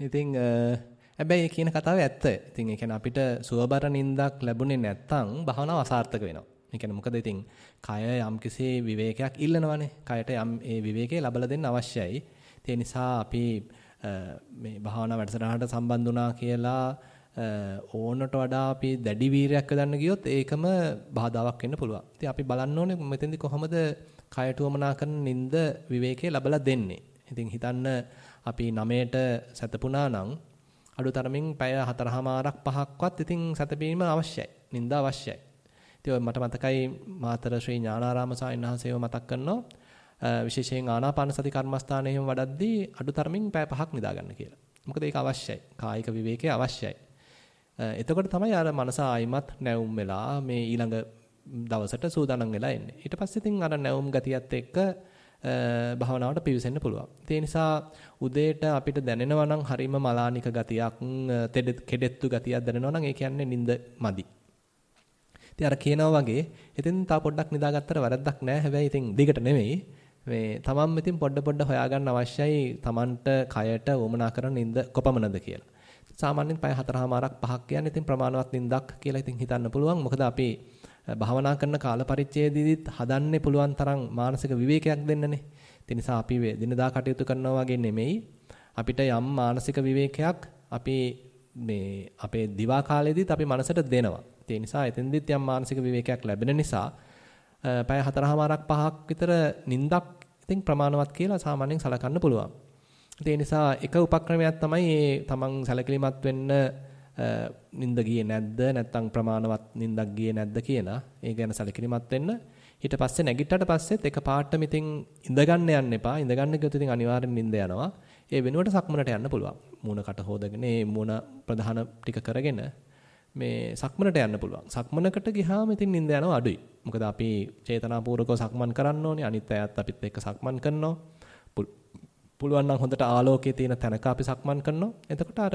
ඉතින් <laughs> හැබැයි කියන කතාව ඇත්ත. ඉතින් ඒ කියන්නේ අපිට සුවබර නිින්දක් ලැබුණේ නැත්නම් භාවනාව අසාර්ථක වෙනවා. ඒ කියන්නේ මොකද ඉතින් කය යම්කිසි විවේකයක් ඉල්ලනවානේ. කයට යම් ඒ විවේකේ ලබලා දෙන්න අවශ්‍යයි. ඒ නිසා අපි මේ භාවනා වැඩසටහනට සම්බන්ධ වුණා කියලා ඕනට වඩා අපි දැඩි වීරයක් දන්න ගියොත් ඒකම බාධාවක් වෙන්න පුළුවන්. ඉතින් අපි බලන්න ඕනේ මෙතෙන්දි කොහොමද කයට වමනා කරන නිින්ද විවේකේ ලබලා දෙන්නේ. ඉතින් හිතන්න අපි 9ට සැතපුණා නම් අඩුතරමින් පැය 4මාරක් 5ක්වත් ඉතින් සැතපීම අවශ්‍යයි. නිින්ද අවශ්‍යයි. ඉතින් ඔය මට මතකයි මාතර ශ්‍රී ඥානාරාම සාමිනහන්සේව මතක් කරනවා විශේෂයෙන් ආනාපාන සති කර්මස්ථානයේ එහෙම වඩද්දී අඩුතරමින් පැය පහක් නිදා ගන්න කියලා. මොකද ඒක අවශ්‍යයි. කායික විවේකය අවශ්‍යයි. එතකොට තමයි අර මනස ආයිමත් නැවුම් වෙලා මේ ඊළඟ දවසට සූදානම් වෙලා එන්නේ. ඊට පස්සේ ඉතින් අර නැවුම් ගතියත් එක්ක භාවනාවට පිවිසෙන්න පුළුවන්. ඒ නිසා උදේට අපිට දැනෙනවා නම් හරීම මලානික ගතියක්, තෙඩෙත් කෙඩෙත්තු ගතියක් දැනෙනවා නම් ඒ කියන්නේ නිින්ද මදි. ඉතින් අර කියනවා වගේ ඉතින් තා පොඩ්ඩක් නිදාගත්තට වැරද්දක් නෑ. හැබැයි ඉතින් දිගට නෙමෙයි. මේ තමන්ම ඉතින් පොඩ පොඩ හොයාගන්න අවශ්‍යයි තමන්ට කයට වමනා කරන නිින්ද කොපමණද කියලා. සාමාන්‍යයෙන් පය 4මාරක් 5ක් කියන්නේ ඉතින් ප්‍රමාණවත් නිින්දක් කියලා ඉතින් හිතන්න පුළුවන්. මොකද අපි භාවනා කරන කාල පරිච්ඡේදෙදිත් හදන්නේ පුළුවන් තරම් මානසික විවේකයක් දෙන්නනේ. ඒ නිසා අපි දිනදා කටයුතු කරනවා වගේ නෙමෙයි අපිට යම් මානසික විවේකයක් අපි මේ අපේ දිවා කාලෙදිත් අපි මනසට දෙනවා. ඒ නිසා එතෙන්දිත් යම් මානසික විවේකයක් ලැබෙන නිසා පැය 4මාරක් 5ක් විතර නිින්දක් ඉතින් ප්‍රමාණවත් කියලා සාමාන්‍යයෙන් සලකන්න පුළුවන්. ඒ නිසා එක උපක්‍රමයක් තමයි මේ තමන් සැලකිලිමත් වෙන්න නිින්ද ගියේ නැද්ද නැත්නම් ප්‍රමාණවත් නිින්දක් ගියේ නැද්ද කියලා ඒ ගැන සැලකිලිමත් වෙන්න. ඊට පස්සේ නැගිට්ටට පස්සෙත් එක පාටම ඉතින් ඉඳගන්න යන්න එපා. ඉඳගන්න ගියොත් ඉතින් අනිවාර්යෙන් නිින්ද යනවා. ඒ වෙනුවට සක්මනට යන්න පුළුවන්. මූණකට හොදගෙන ඒ මූණ ප්‍රධාන ටික කරගෙන මේ සක්මනට යන්න පුළුවන්. සක්මනකට ගියාම ඉතින් නිින්ද යනවා අඩුයි. මොකද අපි චේතනාපූර්වකව සක්මන් කරන්න ඕනේ. අනිත් අයත් අපිත් එක්ක සක්මන් කරනවා. පුළුවන් නම් හොඳට ආලෝකයේ තියෙන තැනක අපි සක්මන් කරනවා. එතකොට අර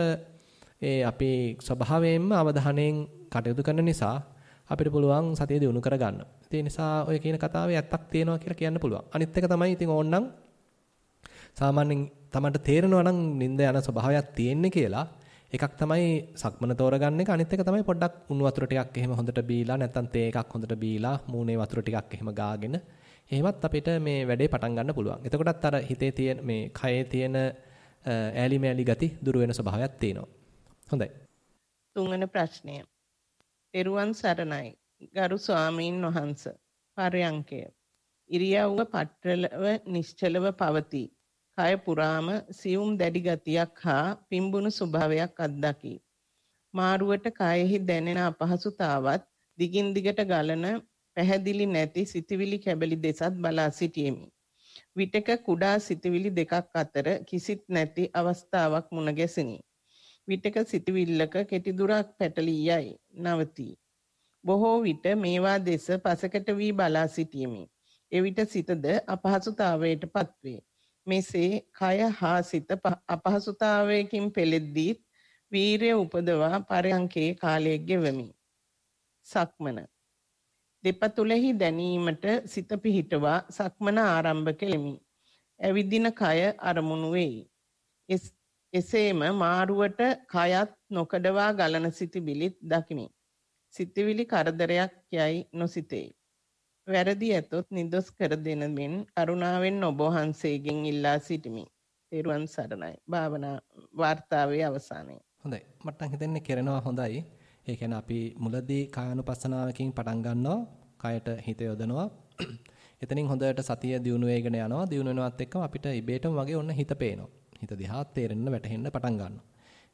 ඒ අපේ ස්වභාවයෙන්ම අවධානයෙන් කටයුතු කරන නිසා අපිට පුළුවන් සතිය දිනු කරගන්න. ඒ නිසා ඔය කියන කතාවේ ඇත්තක් තියෙනවා කියලා කියන්න පුළුවන්. අනිත් එක තමයි ඉතින් ඕන්නම් සාමාන්‍යයෙන් තමන්ට තේරෙනවා නම් නිින්ද යන ස්වභාවයක් තියෙන්නේ කියලා එකක් තමයි සක්මන තෝරගන්න එක අනිත් එක තමයි පොඩ්ඩක් උණු වතුර ටිකක් එහෙම හොඳට බීලා නැත්නම් තේ එකක් හොඳට බීලා මූණේ වතුර ටිකක් එහෙම ගාගෙන එහෙමත් අපිට මේ වැඩේ පටන් ගන්න පුළුවන්. එතකොටත් අර හිතේ තියෙන මේ කයේ තියෙන ඈලි මෑලි ගති දුර වෙන ස්වභාවයක් තියෙනවා. හොඳයි. තුන්වෙනි ප්‍රශ්නය. පෙරුවන් සරණයි. ගරු ස්වාමීන් වහන්සේ. පරයන්කය. ඉරියව්ව පටලව නිශ්චලව පවතී. කය පුරාම සියුම් දැඩි ගතියක් හා පිම්බුණු ස්වභාවයක් අත්දකි. මාරුවට කයෙහි දැනෙන අපහසුතාවත් දිගින් දිගට ගලන පැහැදිලි නැති සිතවිලි කැබලි දෙසත් බලා සිටියෙමි. විටක කුඩා සිතවිලි දෙකක් අතර කිසිත් නැති අවස්ථාවක් මුණ ගැසිනි. විටක සිතවිල්ලක කෙටි දුරක් පැටලී යයි නවතී. බොහෝ විට මේවා දෙස පසකට වී බලා සිටියෙමි. එවිට සිතද අපහසුතාවයට පත්වේ. මෙසේ කය හා සිත අපහසුතාවයකින් පෙළෙද්දීත් වීරය උපදවා පරයන්කේ කාලයක් ගෙවමි. සක්මන දෙපතුලෙහි දැනීමට සිත පිහිටවා සක්මන ආරම්භ කෙලිමි. ඇවිදින කය අරමුණු වෙයි. එසේම මාරුවට කයත් නොකඩවා ගලන සිටිවිලිත් දකිමි. සිටිවිලි කරදරයක් යයි නොසිතේ. වැරදි ඇතොත් නිදොස් කර දෙන මෙන් කරුණාවෙන් ඔබ වහන්සේගෙන් ඉල්ලා සිටිමි. තෙරුවන් සරණයි. භාවනා වார்த்தාවේ අවසානයේ. හොඳයි. මට නම් හිතෙන්නේ කරනවා හොඳයි. ඒ කියන්නේ අපි මුලදී කායනුපස්සනාවකින් පටන් ගන්නවා. කයට හිත යොදනවා. <clears throat> එතනින් හොඳට සතිය දියුණු වෙගෙන යනවා. දියුණු වෙනවත් එක්කම අපිට ඉබේටම වගේ ඔන්න හිත පේනවා. හිත දිහා තේරෙන්න වැටහෙන්න පටන් ගන්නවා.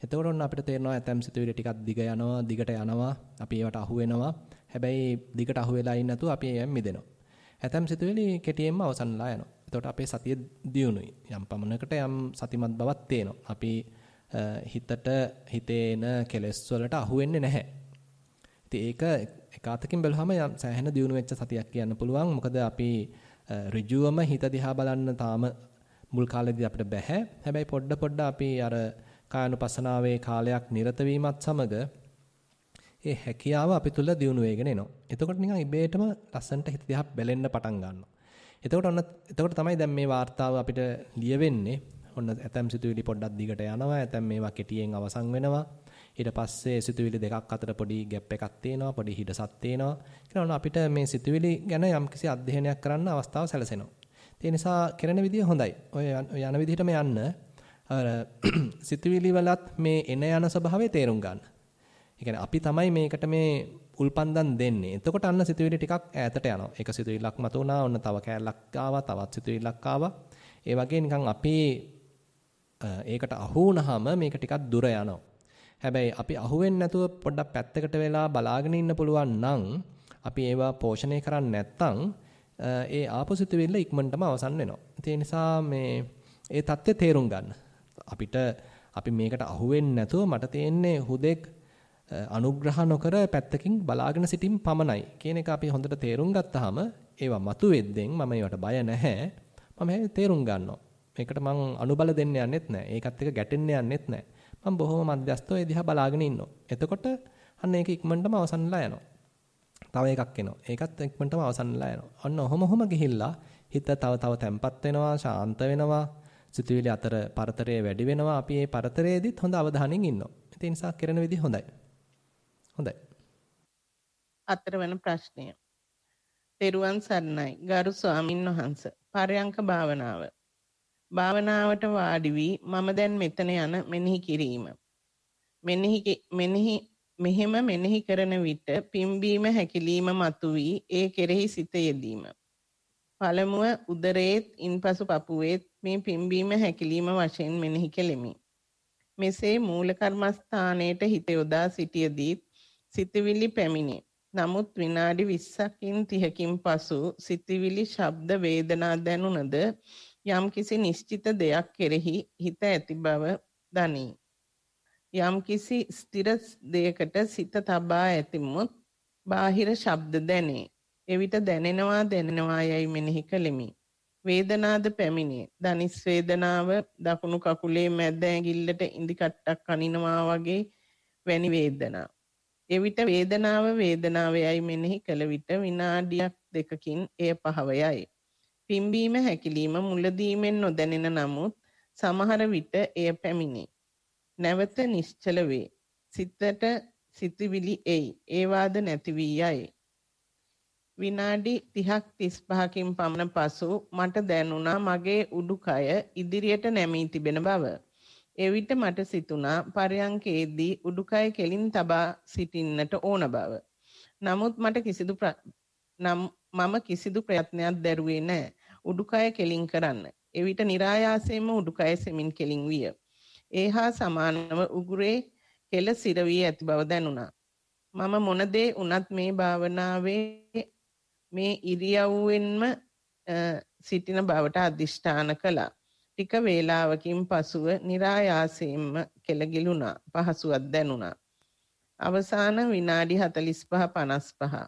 එතකොට ඔන්න අපිට තේරෙනවා ඇතම් සිතුවිලි ටිකක් දිග යනවා, දිගට යනවා, අපි ඒවට අහු වෙනවා. හැබැයි දිගට අහු වෙලා ඉන්නේ නැතුව අපි ඒවෙන් මිදෙනවා. ඇතම් සිතුවිලි කෙටියෙන්ම අවසන්ලා යනවා. එතකොට අපේ සතිය දියුණුයි. යම් පමණකට යම් සතිමත් බවක් තේනවා. අපි හිතට හිතේන කෙලෙස් වලට අහු වෙන්නේ නැහැ. ඉතින් ඒක එකාතකින් බැලුවම සෑහෙන දියුණු වෙච්ච සතියක් කියන්න පුළුවන්. මොකද අපි ඍජුවම හිත දිහා බලන්න තාම මුල් කාලෙදී අපිට බැහැ. හැබැයි පොඩ පොඩ අපි අර කායනුපසනාවේ කාලයක් නිරත වීමත් සමග ඒ හැකියාව අපි තුල දියුණු වෙගෙන එනවා. එතකොට නිකන් ඉබේටම ලස්සන්ට හිත දිහා බැලෙන්න පටන් ගන්නවා. එතකොට ඔන්න එතකොට තමයි දැන් මේ වார்த்தාව අපිට ලියවෙන්නේ. ඔන්න ඇතම් සිතුවිලි පොඩ්ඩක් දිගට යනවා. ඇතම් මේවා කෙටියෙන් අවසන් වෙනවා. ඊට පස්සේ සිතුවිලි දෙකක් අතර පොඩි ગેප් එකක් තියෙනවා. පොඩි හිඩසක් තියෙනවා. කියලා ඔන්න අපිට මේ සිතුවිලි ගැන යම්කිසි අධ්‍යයනයක් කරන්න අවස්ථාව සැලසෙනවා. ඒ නිසා කරන විදිය හොඳයි. ඔය යන විදිහටම යන්න. අර <clears throat> සිතුවිලි වලත් මේ එන යන ස්වභාවය තේරුම් ගන්න. ඒ අපි තමයි මේකට මේ උල්පන්දම් දෙන්නේ. එතකොට අන්න සිතුවිලි ටිකක් ඈතට යනවා. එක සිතුවිල්ලක් මතුණා, ඔන්න තව කැලක් ආවා, තවත් සිතුවිල්ලක් ආවා. ඒ වගේ නිකන් අපි ඒකට අහු වුණාම මේක ටිකක් දුර යනවා. හැබැයි අපි අහුවෙන්නේ නැතුව පොඩ්ඩක් පැත්තකට වෙලා බලාගෙන ඉන්න පුළුවන් නම් අපි ඒවා පෝෂණය කරන්නේ නැත්නම් ඒ ආපසිතවිල්ල ඉක්මනටම අවසන් වෙනවා. ඒ නිසා මේ ඒ தත්ත්වය තේරුම් ගන්න. අපිට අපි මේකට අහු නැතුව මට තියෙන්නේ හුදෙක් අනුග්‍රහ නොකර පැත්තකින් බලාගෙන සිටින් පමණයි කියන එක අපි හොඳට තේරුම් ගත්තාම ඒවා මතුවෙද්දෙන් මම ඒවට බය නැහැ මම තේරුම් ගන්නවා මේකට මං අනුබල දෙන්න යන්නෙත් නැහැ ඒකත් එක්ක ගැටෙන්න යන්නෙත් නැහැ මම බොහොම මධ්‍යස්තව ඒ දිහා බලාගෙන ඉන්නවා එතකොට අන්න ඒක ඉක්මනටම අවසන්ලා යනවා තව එකක් එනවා ඒකත් ඉක්මනටම අවසන්ලා යනවා අන්න ඔහොම ඔහොම ගිහිල්ලා හිත තව තව තැම්පත් වෙනවා ශාන්ත වෙනවා සිතුවිලි අතර පරතරය වැඩි වෙනවා. අපි මේ පරතරයේදීත් හොඳ අවධානයෙන් ඉන්නවා. ඒ නිසා කරන විදිහ හොඳයි. හොඳයි. අතර වෙන ප්‍රශ්නය. තෙරුවන් සරණයි. ගරු ස්වාමින් වහන්සේ. පරයන්ක භාවනාව. භාවනාවට වාඩි වී මම දැන් මෙතන යන මෙනෙහි කිරීම. මෙනෙහි මෙනෙහි මෙහෙම මෙනෙහි කරන විට පිම්බීම හැකිලිම මතුවී ඒ කෙරෙහි සිත යෙදීම. පළමුව උදරයේත් ඉන්පසු පපුවේත් මේ පිම්බීම හැකිලිම වශයෙන් මෙනෙහි කෙලිමි. මෙසේ මූල කර්මස්ථානයේට හිත යොදා සිටියදී සිතවිලි පැමිණේ. නමුත් විනාඩි 20කින් 30කින් පසු සිතවිලි ශබ්ද වේදනා දැනුණද යම්කිසි නිශ්චිත දෙයක් කෙරෙහි හිත ඇති බව දනී. යම්කිසි ස්ථිර දෙයකට සිත තබා ඇතිමුත් බාහිර ශබ්ද දැනේ. එවිට දැනෙනවා දැනෙනවා යයි මෙනෙහි කෙලිමි. වේදනාද පැමිණේ. දනිස් වේදනාව දකුණු කකුලේ මැද ඇඟිල්ලට ඉඳි කට්ටක් කනිනවා වගේ වැනි වේදනා. එවිට වේදනාව වේදනාවයයි මෙනෙහි කළ විට විනාඩියක් දෙකකින් එය පහවයයි. පිම්බීම හැකිලිම මුලදීමෙන් නොදැනෙන නමුත් සමහර විට එය පැමිණේ. නැවත නිශ්චල වේ. සිතට සිතවිලි එයි. ඒවාද නැති වී යයි. විනාඩි 30ක් 35කින් පමණ පසු මට දැනුණා මගේ උඩුකය ඉදිරියට නැමී තිබෙන බව. එවිට මට සිතුණා පරයන්කේදී උඩුකය කෙලින් තබා සිටින්නට ඕන බව. නමුත් මට කිසිදු මම කිසිදු ප්‍රයත්නයක් දැරුවේ නැහැ. උඩුකය කෙලින් කරන්න. එවිට નિરાයාසයෙන්ම උඩුකය සෙමින් කෙලින් විය. ඒහා සමානව උගුරේ කෙල සිර වී ඇති බව දැනුණා. මම මොන දේ වුණත් මේ භාවනාවේ මේ ඉරියව්වෙන්ම සිටින බවට අධිෂ්ඨාන කළා. ටික වේලාවකින් පසුව નિરાයාසයෙන්ම කෙලගිලුණා. පහසුවක් දැනුණා. අවසාන විනාඩි 45 55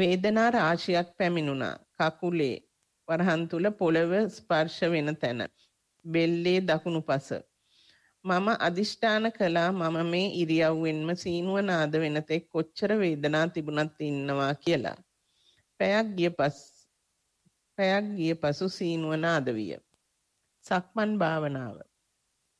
වේදනා රාශියක් පැමිණුණා. කකුලේ වරහන් තුල පොළව ස්පර්ශ වෙන තැන. බෙල්ලේ දකුණු පස. මම අදිෂ්ඨාන කළා මම මේ ඉරියව්වෙන්ම සීනුව නාද වෙනතෙක් කොච්චර වේදනා තිබුණත් ඉන්නවා කියලා. පැයක් ගිය පස් පැයක් ගිය පසු සීනුවන අද විය. සක්මන් භාවනාව.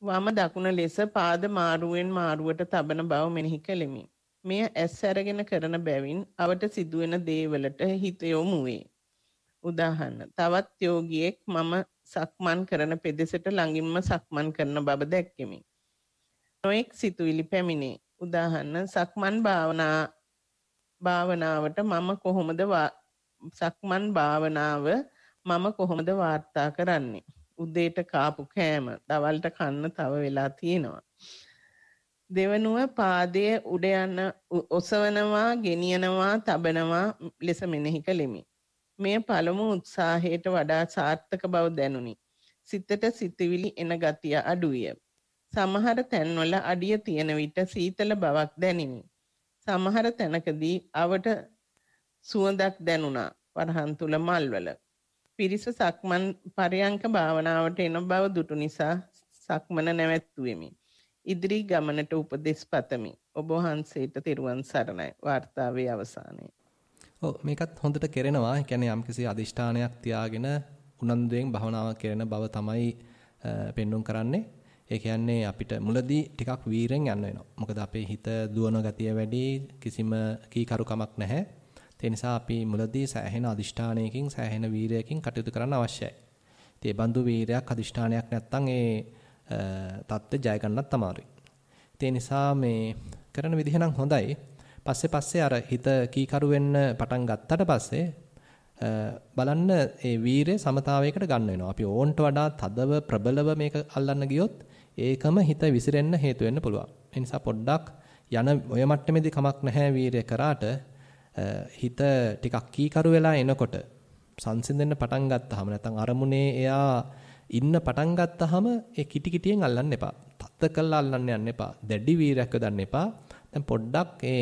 වම දකුණ ලෙස පාද මාරුවෙන් මාරුවට තබන බව මෙනෙහි කෙලිමි. මෙය ඇස් ඇරගෙන කරන බැවින් අවට සිදුවෙන දේවලට හිත යොමු වේ. උදාහරණ තවත් යෝගියෙක් මම සක්මන් කරන පෙදෙසට ළඟින්ම සක්මන් කරන බව දැක්කෙමි. නොඑක් සිතුවිලි පැමිණේ. උදාහරණ සක්මන් භාවනා භාවනාවට මම කොහොමද සක්මන් භාවනාව මම කොහොමද වාර්තා කරන්නේ? උදේට කාපු කෑම දවල්ට කන්න තව වෙලා තියෙනවා. දෙවනුව පාදයේ උඩ යන ඔසවනවා, ගෙනියනවා, තබනවා ලෙස මෙනෙහි කෙලිමි. මෙය පළමු උත්සාහයට වඩා සාර්ථක බව දැනුනි. සිතට සිතවිලි එන ගතිය අඩුය. සමහර තැන්වල අඩිය තියෙන විට සීතල බවක් දැනිනි. සමහර තැනකදී අවට සුවඳක් දැනුණා වරහන් තුල මල්වල. පිරිස සක්මන් පරයන්ක භාවනාවට එන බව දුටු නිසා සක්මන නැවැත්තුවෙමි. ඉදිරි ගමනට උපදෙස් පතමි. ඔබ වහන්සේට තෙරුවන් සරණයි. වார்த்தාවේ අවසානයේ. ඔව් මේකත් හොඳට කෙරෙනවා. ඒ කියන්නේ යම්කිසි අදිෂ්ඨානයක් තියාගෙන උනන්දුයෙන් භවනාව කරන බව තමයි පෙන්눔 කරන්නේ. ඒ කියන්නේ අපිට මුලදී ටිකක් වීරෙන් යන්න වෙනවා. මොකද අපේ හිත දුවන ගතිය වැඩි, කිසිම කීකරුකමක් නැහැ. ඒ නිසා අපි මුලදී සෑහෙන අදිෂ්ඨානයකින් සෑහෙන වීරයකින් කටයුතු කරන්න අවශ්‍යයි. ඉතින් ඒ බඳු වීරයක් අදිෂ්ඨානයක් නැත්තම් ඒ தත්ත්වය ජය ගන්නත් අමාරුයි. ඒ නිසා මේ කරන විදිහ නම් හොඳයි. පස්සේ පස්සේ අර හිත කීකරු වෙන්න පටන් ගත්තට පස්සේ බලන්න ඒ වීරය සමතාවයකට ගන්න වෙනවා. අපි ඕන්ට වඩා තදව ප්‍රබලව මේක අල්ලන්න ගියොත් ඒකම හිත විසිරෙන්න හේතු වෙන්න පුළුවන්. ඒ නිසා පොඩ්ඩක් යන ඔය මට්ටමේදී කමක් නැහැ වීරය කරාට හිත ටිකක් කීකරු වෙලා එනකොට සංසිඳෙන්න පටන් ගත්තාම නැත්නම් අරමුණේ එයා ඉන්න පටන් ගත්තාම ඒ කිටි කිටියෙන් අල්ලන්න එපා. තත්ත කළා අල්ලන්න යන්න එපා. දැඩි වීරයක් යොදන්න එපා. දැන් පොඩ්ඩක් ඒ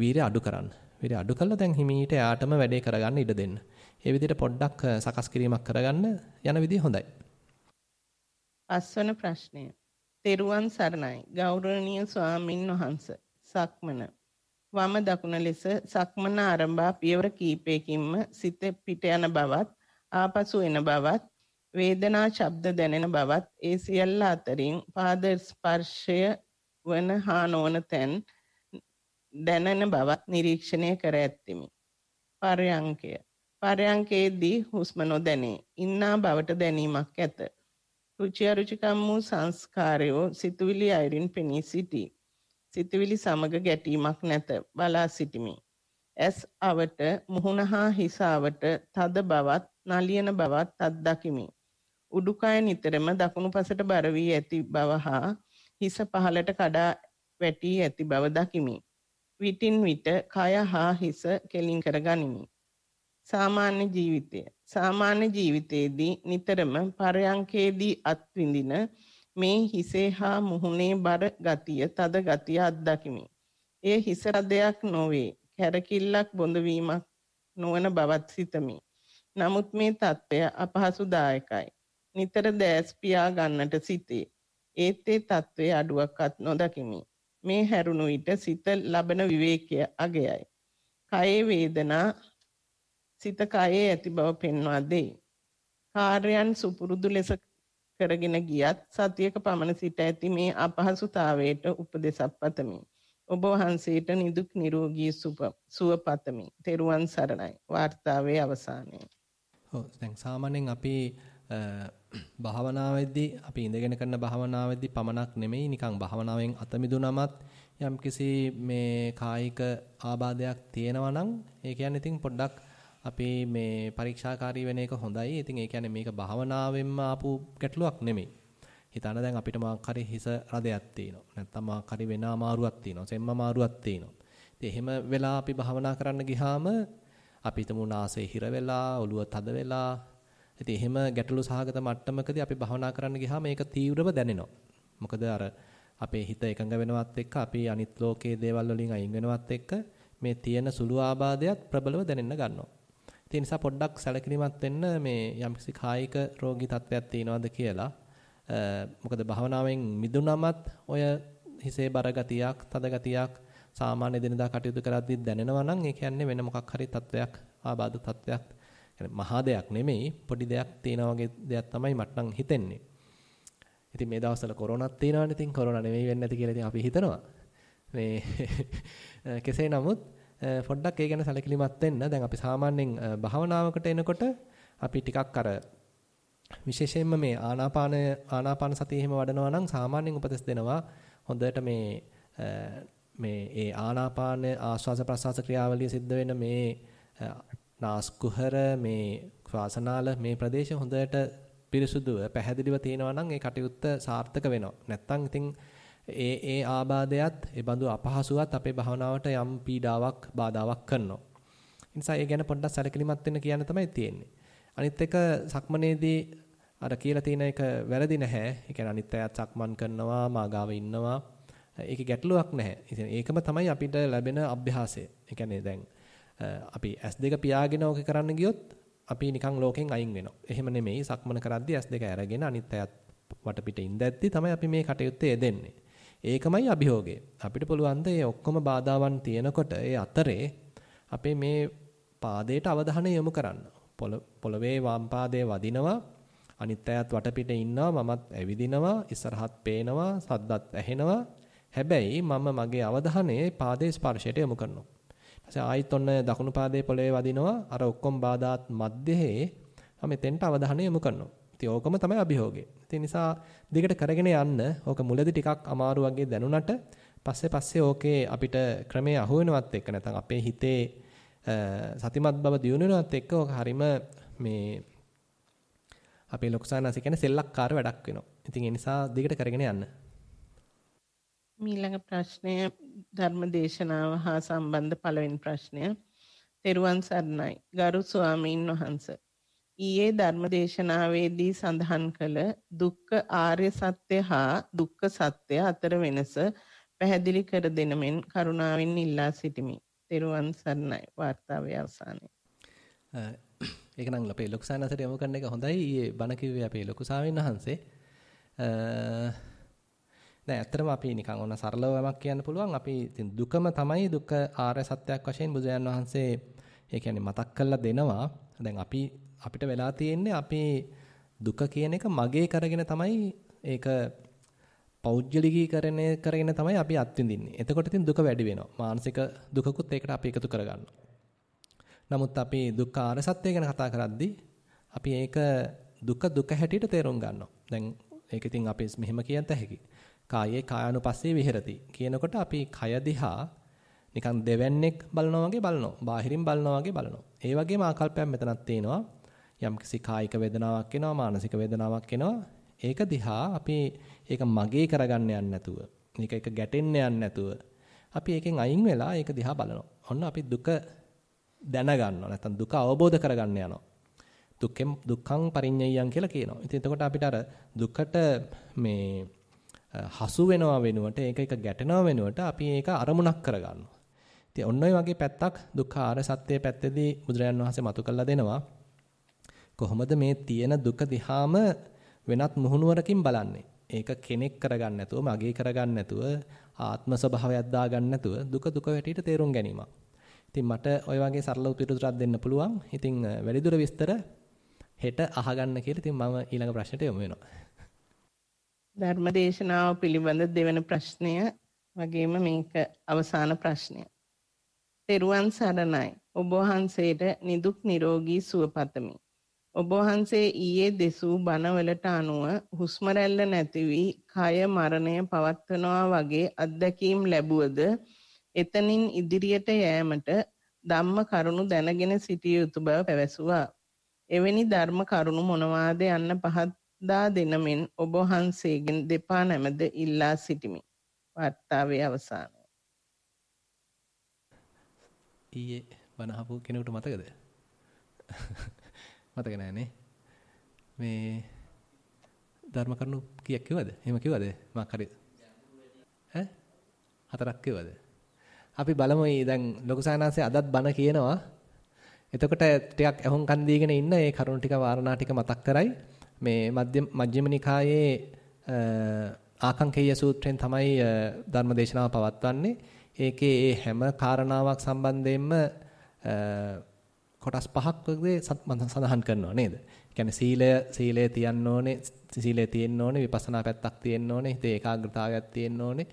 වීරය අඩු කරන්න. වීරය අඩු කළා දැන් හිමීට එයාටම වැඩේ කරගන්න ඉඩ දෙන්න. ඒ විදිහට පොඩ්ඩක් සකස් කිරීමක් කරගන්න යන විදිහ හොඳයි. අස්වන ප්‍රශ්නය. තෙරුවන් සරණයි. ගෞරවනීය ස්වාමින් වහන්සේ. සක්මන වම දකුණ ලෙස සක්මන ආරම්භා පියවර කීපයකින්ම සිත පිට යන බවත් ආපසු එන බවත් වේදනා ශබ්ද දැනෙන බවත් ඒ සියල්ල අතරින් පාද ස්පර්ශය වන හා නොවන තැන් දැනෙන බවත් නිරීක්ෂණය කර ඇත්තෙමි. පරයන්කය. පරයන්කයේදී හුස්ම නොදැනේ. ඉන්නා බවට දැනීමක් ඇත. රුචි අරුචිකම් වූ සංස්කාරයෝ සිතුවිලි අයිරින් පෙනී සිටී. සිතවිලි සමග ගැටීමක් නැත බලා සිටිමි. ඇස් අවට මුහුණ හා හිසාවට තද බවත් නලියන බවත් අත්දකිමි. උඩුකය නිතරම දකුණු පසට බර වී ඇති බව හා හිස පහළට කඩා වැටී ඇති බව දකිමි. විටින් විට කය හා හිස කෙලින් කර ගනිමි. සාමාන්‍ය ජීවිතය. සාමාන්‍ය ජීවිතයේදී නිතරම පරයන්කේදී අත්විඳින මේ හිසේ හා මුහුණේ බර ගතිය, තද ගතිය අත්දකිමි. එය හිස දෙයක් නොවේ. කැරකිල්ලක් බොඳවීමක් නොවන බවත් සිතමි. නමුත් මේ తත්වය අපහසුදායකයි. නිතර දැස් පියා ගන්නට සිටේ. ඒත් ඒ తත්වයේ අඩුවක්වත් නොදකිමි. මේ හැරුණු විට සිත ලබන විවේකය අගයයි. කයේ වේදනා සිත කයේ ඇති බව පෙන්වා දෙයි. කාර්යයන් සුපුරුදු ලෙස කරගෙන ගියත් සතියක පමණ සිට ඇති මේ අපහසුතාවයට උපදෙසක් පතමි. ඔබ වහන්සේට නිදුක් නිරෝගී සුව පතමි. තෙරුවන් සරණයි. වාර්තාවේ අවසානය. ඔව් දැන් සාමාන්‍යයෙන් අපි භාවනාවේදී අපි ඉඳගෙන කරන භාවනාවේදී පමණක් නෙමෙයි නිකන් භාවනාවෙන් අත මිදුනමත් යම්කිසි මේ කායික ආබාධයක් තියෙනවා නම් ඒ කියන්නේ ඉතින් පොඩ්ඩක් අපි මේ පරීක්ෂාකාරී වෙන එක හොඳයි. ඉතින් ඒ කියන්නේ මේක භාවනාවෙන්ම ආපු ගැටලුවක් නෙමෙයි. හිතන්න දැන් අපිට මාක් හරි හිස රදයක් තියෙනවා. නැත්තම් මාක් හරි වෙන අමාරුවක් තියෙනවා. සෙම්ම අමාරුවක් තියෙනවා. ඉතින් එහෙම වෙලා අපි භාවනා කරන්න ගියාම අපි හිතමු නාසය හිර වෙලා, ඔළුව තද වෙලා. ඉතින් එහෙම ගැටලු සහගත මට්ටමකදී අපි භාවනා කරන්න ගියාම ඒක තීව්‍රව දැනෙනවා. මොකද අර අපේ හිත එකඟ වෙනවත් එක්ක අපි අනිත් ලෝකයේ දේවල් වලින් අයින් වෙනවත් එක්ක මේ තියෙන සුළු ආබාධයත් ප්‍රබලව දැනෙන්න ගන්නවා. ඒ නිසා පොඩ්ඩක් සැලකිලිමත් වෙන්න මේ යම්කිසි කායික රෝගී තත්ත්වයක් තියෙනවද කියලා. මොකද භාවනාවෙන් මිදුනමත් ඔය හිසේ බර ගතියක්, තද ගතියක් සාමාන්‍ය දිනදා කටයුතු කරද්දී දැනෙනවා නම් ඒ කියන්නේ වෙන මොකක් හරි තත්ත්වයක්, ආබාධ තත්ත්වයක්, කියන්නේ මහා දෙයක් නෙමෙයි පොඩි දෙයක් තියෙනා වගේ දෙයක් තමයි මට නම් හිතෙන්නේ. ඉතින් මේ දවස්වල කොරෝනාත් තියෙනවානේ. ඉතින් කොරෝනා නෙමෙයි වෙන්නේ නැති කියලා ඉතින් අපි හිතනවා. මේ <laughs> කෙසේ නමුත් පොඩ්ඩක් ඒ ගැන සැලකිලිමත් වෙන්න. දැන් අපි සාමාන්‍යයෙන් භාවනාවකට එනකොට අපි ටිකක් අර විශේෂයෙන්ම මේ ආනාපාන ආනාපාන සතිය එහෙම වඩනවා නම් සාමාන්‍යයෙන් උපදෙස් දෙනවා හොඳට මේ මේ ඒ ආනාපාන ආශ්වාස ප්‍රශ්වාස ක්‍රියාවලිය සිද්ධ වෙන මේ නාස්කුහර මේ වාසනාල මේ ප්‍රදේශ හොඳට පිරිසුදුව පැහැදිලිව තියෙනවා නම් ඒ කටයුත්ත සාර්ථක වෙනවා. නැත්තම් ඉතින් ඒ ඒ ආබාධයත් ඒ බඳු අපහසුවත් අපේ භවනාවට යම් පීඩාවක් බාධාවක් කරනවා. ඒ නිසා ඒ ගැන පොඩ්ඩක් සැලකිලිමත් වෙන්න කියන්න තමයි තියෙන්නේ. අනිත් එක සක්මනේදී අර කියලා තියෙන එක වැරදි නැහැ. ඒ කියන්නේ අනිත් අයත් සක්මන් කරනවා, මාගාව ඉන්නවා. ඒකේ ගැටලුවක් නැහැ. ඒකම තමයි අපිට ලැබෙන අභ්‍යාසය. ඒ කියන්නේ දැන් අපි S2 පියාගෙන ඕක කරන්න ගියොත් අපි නිකන් ලෝකෙන් අයින් වෙනවා. එහෙම නෙමෙයි සක්මන කරද්දී S2 අරගෙන අනිත් අයත් වටපිට ඉඳද්දි තමයි අපි මේ කටයුත්තේ යෙදෙන්නේ. ඒකමයි අභියෝගය. අපිට පුළුවන් ද මේ ඔක්කොම බාධාවන් තියෙනකොට ඒ අතරේ අපේ මේ පාදයට අවධානය යොමු කරන්න. පොළවේ වම් පාදයේ වදිනවා අනිත් අයත් වටපිට ඉන්නවා මමත් ඇවිදිනවා ඉස්සරහත් පේනවා සද්දත් ඇහෙනවා හැබැයි මම මගේ අවධානය පාදයේ ස්පර්ශයට යොමු කරනවා ඊට ආයිත් ඔන්න දකුණු පාදයේ පොළවේ වදිනවා අර ඔක්කොම බාධාත් මැදේ මම එතෙන්ට අවධානය යොමු කරනවා ඉතින් ඕකම තමයි අභියෝගේ. ඉතින් නිසා දිගට කරගෙන යන්න ඕක මුලදී ටිකක් අමාරු වගේ දැනුණාට පස්සේ පස්සේ ඕකේ අපිට ක්‍රමයේ අහු වෙනවත් එක්ක නැත්නම් අපේ හිතේ සතිමත් බව දියුණු වෙනවත් එක්ක ඕක හරීම මේ අපේ ලොකුසානස කියන්නේ සෙල්ලක්කාර වැඩක් වෙනවා. ඉතින් ඒ නිසා දිගට කරගෙන යන්න. මීළඟ ප්‍රශ්නය ධර්මදේශනාව හා සම්බන්ධ පළවෙනි ප්‍රශ්නය. තෙරුවන් සරණයි. ගරු ස්වාමීන් වහන්සේ ඊයේ ධර්මදේශනාවේදී සඳහන් කළ දුක්ඛ ආර්ය සත්‍ය හා දුක්ඛ සත්‍ය අතර වෙනස පැහැදිලි කර දෙන මෙන් කරුණාවෙන් ඉල්ලා සිටිමි. තෙරුවන් සරණයි. වார்த்தාවේ අවසානයේ. ඒක නම් අපේ ලොකු සානසට යොමු කරන එක හොඳයි. ඊයේ බණ කිව්වේ අපේ ලොකු සාවින් වහන්සේ. දැන් ඇත්තටම අපි නිකන් ඕන සරලව යමක් කියන්න පුළුවන්. අපි ඉතින් දුකම තමයි දුක ආර්ය සත්‍යයක් වශයෙන් බුදුන් වහන්සේ ඒ කියන්නේ මතක් කරලා දෙනවා. දැන් අපි අපිට වෙලා තියෙන්නේ අපි දුක කියන එක මගේ කරගෙන තමයි ඒක පෞද්ගලිකීකරණය කරගෙන තමයි අපි අත්විඳින්නේ. එතකොට ඉතින් දුක වැඩි වෙනවා. මානසික දුකකුත් ඒකට අපි එකතු කරගන්නවා. නමුත් අපි දුක්ඛාර සත්‍ය ගැන කතා කරද්දී අපි ඒක දුක දුක හැටියට තේරුම් ගන්නවා. දැන් ඒක ඉතින් අපි මෙහෙම කියන්ත හැකි. කායේ කායानुපස්සේ විහෙරති කියනකොට අපි කය දිහා නිකන් දෙවැන්නේක් බලනවා වගේ බලනවා. බාහිරින් බලනවා වගේ බලනවා. ඒ වගේම ආකල්පයක් මෙතනක් තියෙනවා. යම්කිසි කායික වේදනාවක් එනවා මානසික වේදනාවක් එනවා ඒක දිහා අපි ඒක මගේ කරගන්න යන්නේ නැතුව මේක එක ගැටෙන්න යන්නේ නැතුව අපි ඒකෙන් අයින් වෙලා ඒක දිහා බලනවා. ඔන්න අපි දුක දැනගන්නවා නැත්නම් දුක අවබෝධ කරගන්න යනවා. දුක්ඛම් දුක්ඛං පරිඤ්ඤයං කියලා කියනවා. ඉතින් එතකොට අපිට අර දුකට මේ හසු වෙනවා වෙනුවට ඒක එක ගැටෙනවා වෙනුවට අපි ඒක අරමුණක් කරගන්නවා. ඉතින් ඔන්න ඔය වගේ පැත්තක් දුක්ඛ ආර සත්‍ය පැත්තේදී බුදුරජාන් වහන්සේ මතු කළා දෙනවා. කොහොමද මේ තියෙන දුක දිහාම වෙනත් මුහුණුවරකින් බලන්නේ? ඒක කෙනෙක් කරගන්න නැතුව, මගේ කරගන්න නැතුව, ආත්ම ස්වභාවයක් දාගන්න නැතුව දුක දුක වැටියට තේරුම් ගැනීමක්. ඉතින් මට ওই වගේ සරල උපිරිතරක් දෙන්න පුළුවන්. ඉතින් වැඩිදුර විස්තර හෙට අහගන්න කියලා ඉතින් මම ඊළඟ ප්‍රශ්නට යමු වෙනවා. ධර්මදේශනාව පිළිබඳ දෙවන ප්‍රශ්නය වගේම මේක අවසාන ප්‍රශ්නය. තෙරුවන් සරණයි. ඔබ වහන්සේට නිදුක් නිරෝගී සුව පතමි. ඔබ වහන්සේ ඊයේ දෙසූ බණවලට අනුව හුස්ම රැල්ල නැති වී කය මරණය පවත්වනවා වගේ අත්දැකීම් ලැබුවද එතනින් ඉදිරියට යෑමට ධම්ම කරුණු දැනගෙන සිටිය යුතු බව පැවසුවා. එවැනි ධර්ම කරුණු මොනවාද යන්න පහදා දෙනමින් ඔබ වහන්සේගෙන් දෙපා නැමද ඉල්ලා සිටිමි. වර්තාවේ අවසානය. ඊයේ බණහපු කෙනෙකුට මතකද? මතක නෑනේ. මේ ධර්ම කරුණු කීයක් කිව්වද? එහෙම කිව්වද? මම හරි. ඈ? හතරක් කිව්වද? අපි බලමු දැන් ලොකු සානාංශයේ අදත් බණ කියනවා. එතකොට ටිකක් අහුම්කන් දීගෙන ඉන්න ඒ කරුණු ටික වාරණා ටික මතක් කරයි මේ මධ්‍යම මජ්ක්‍ධිම නිකායේ ආකංකේය සූත්‍රයෙන් තමයි ධර්මදේශනාව පවත්වන්නේ ඒකේ ඒ හැම කාරණාවක් සම්බන්ධයෙන්ම කොටස් පහක් වගේ සඳහන් කරනවා නේද? කියන්නේ සීලය සීලය තියන්න ඕනේ, සීලය තියෙන්න ඕනේ, විපස්සනා පැත්තක් තියෙන්න ඕනේ, හිතේ ඒකාග්‍රතාවයක් තියෙන්න ඕනේ.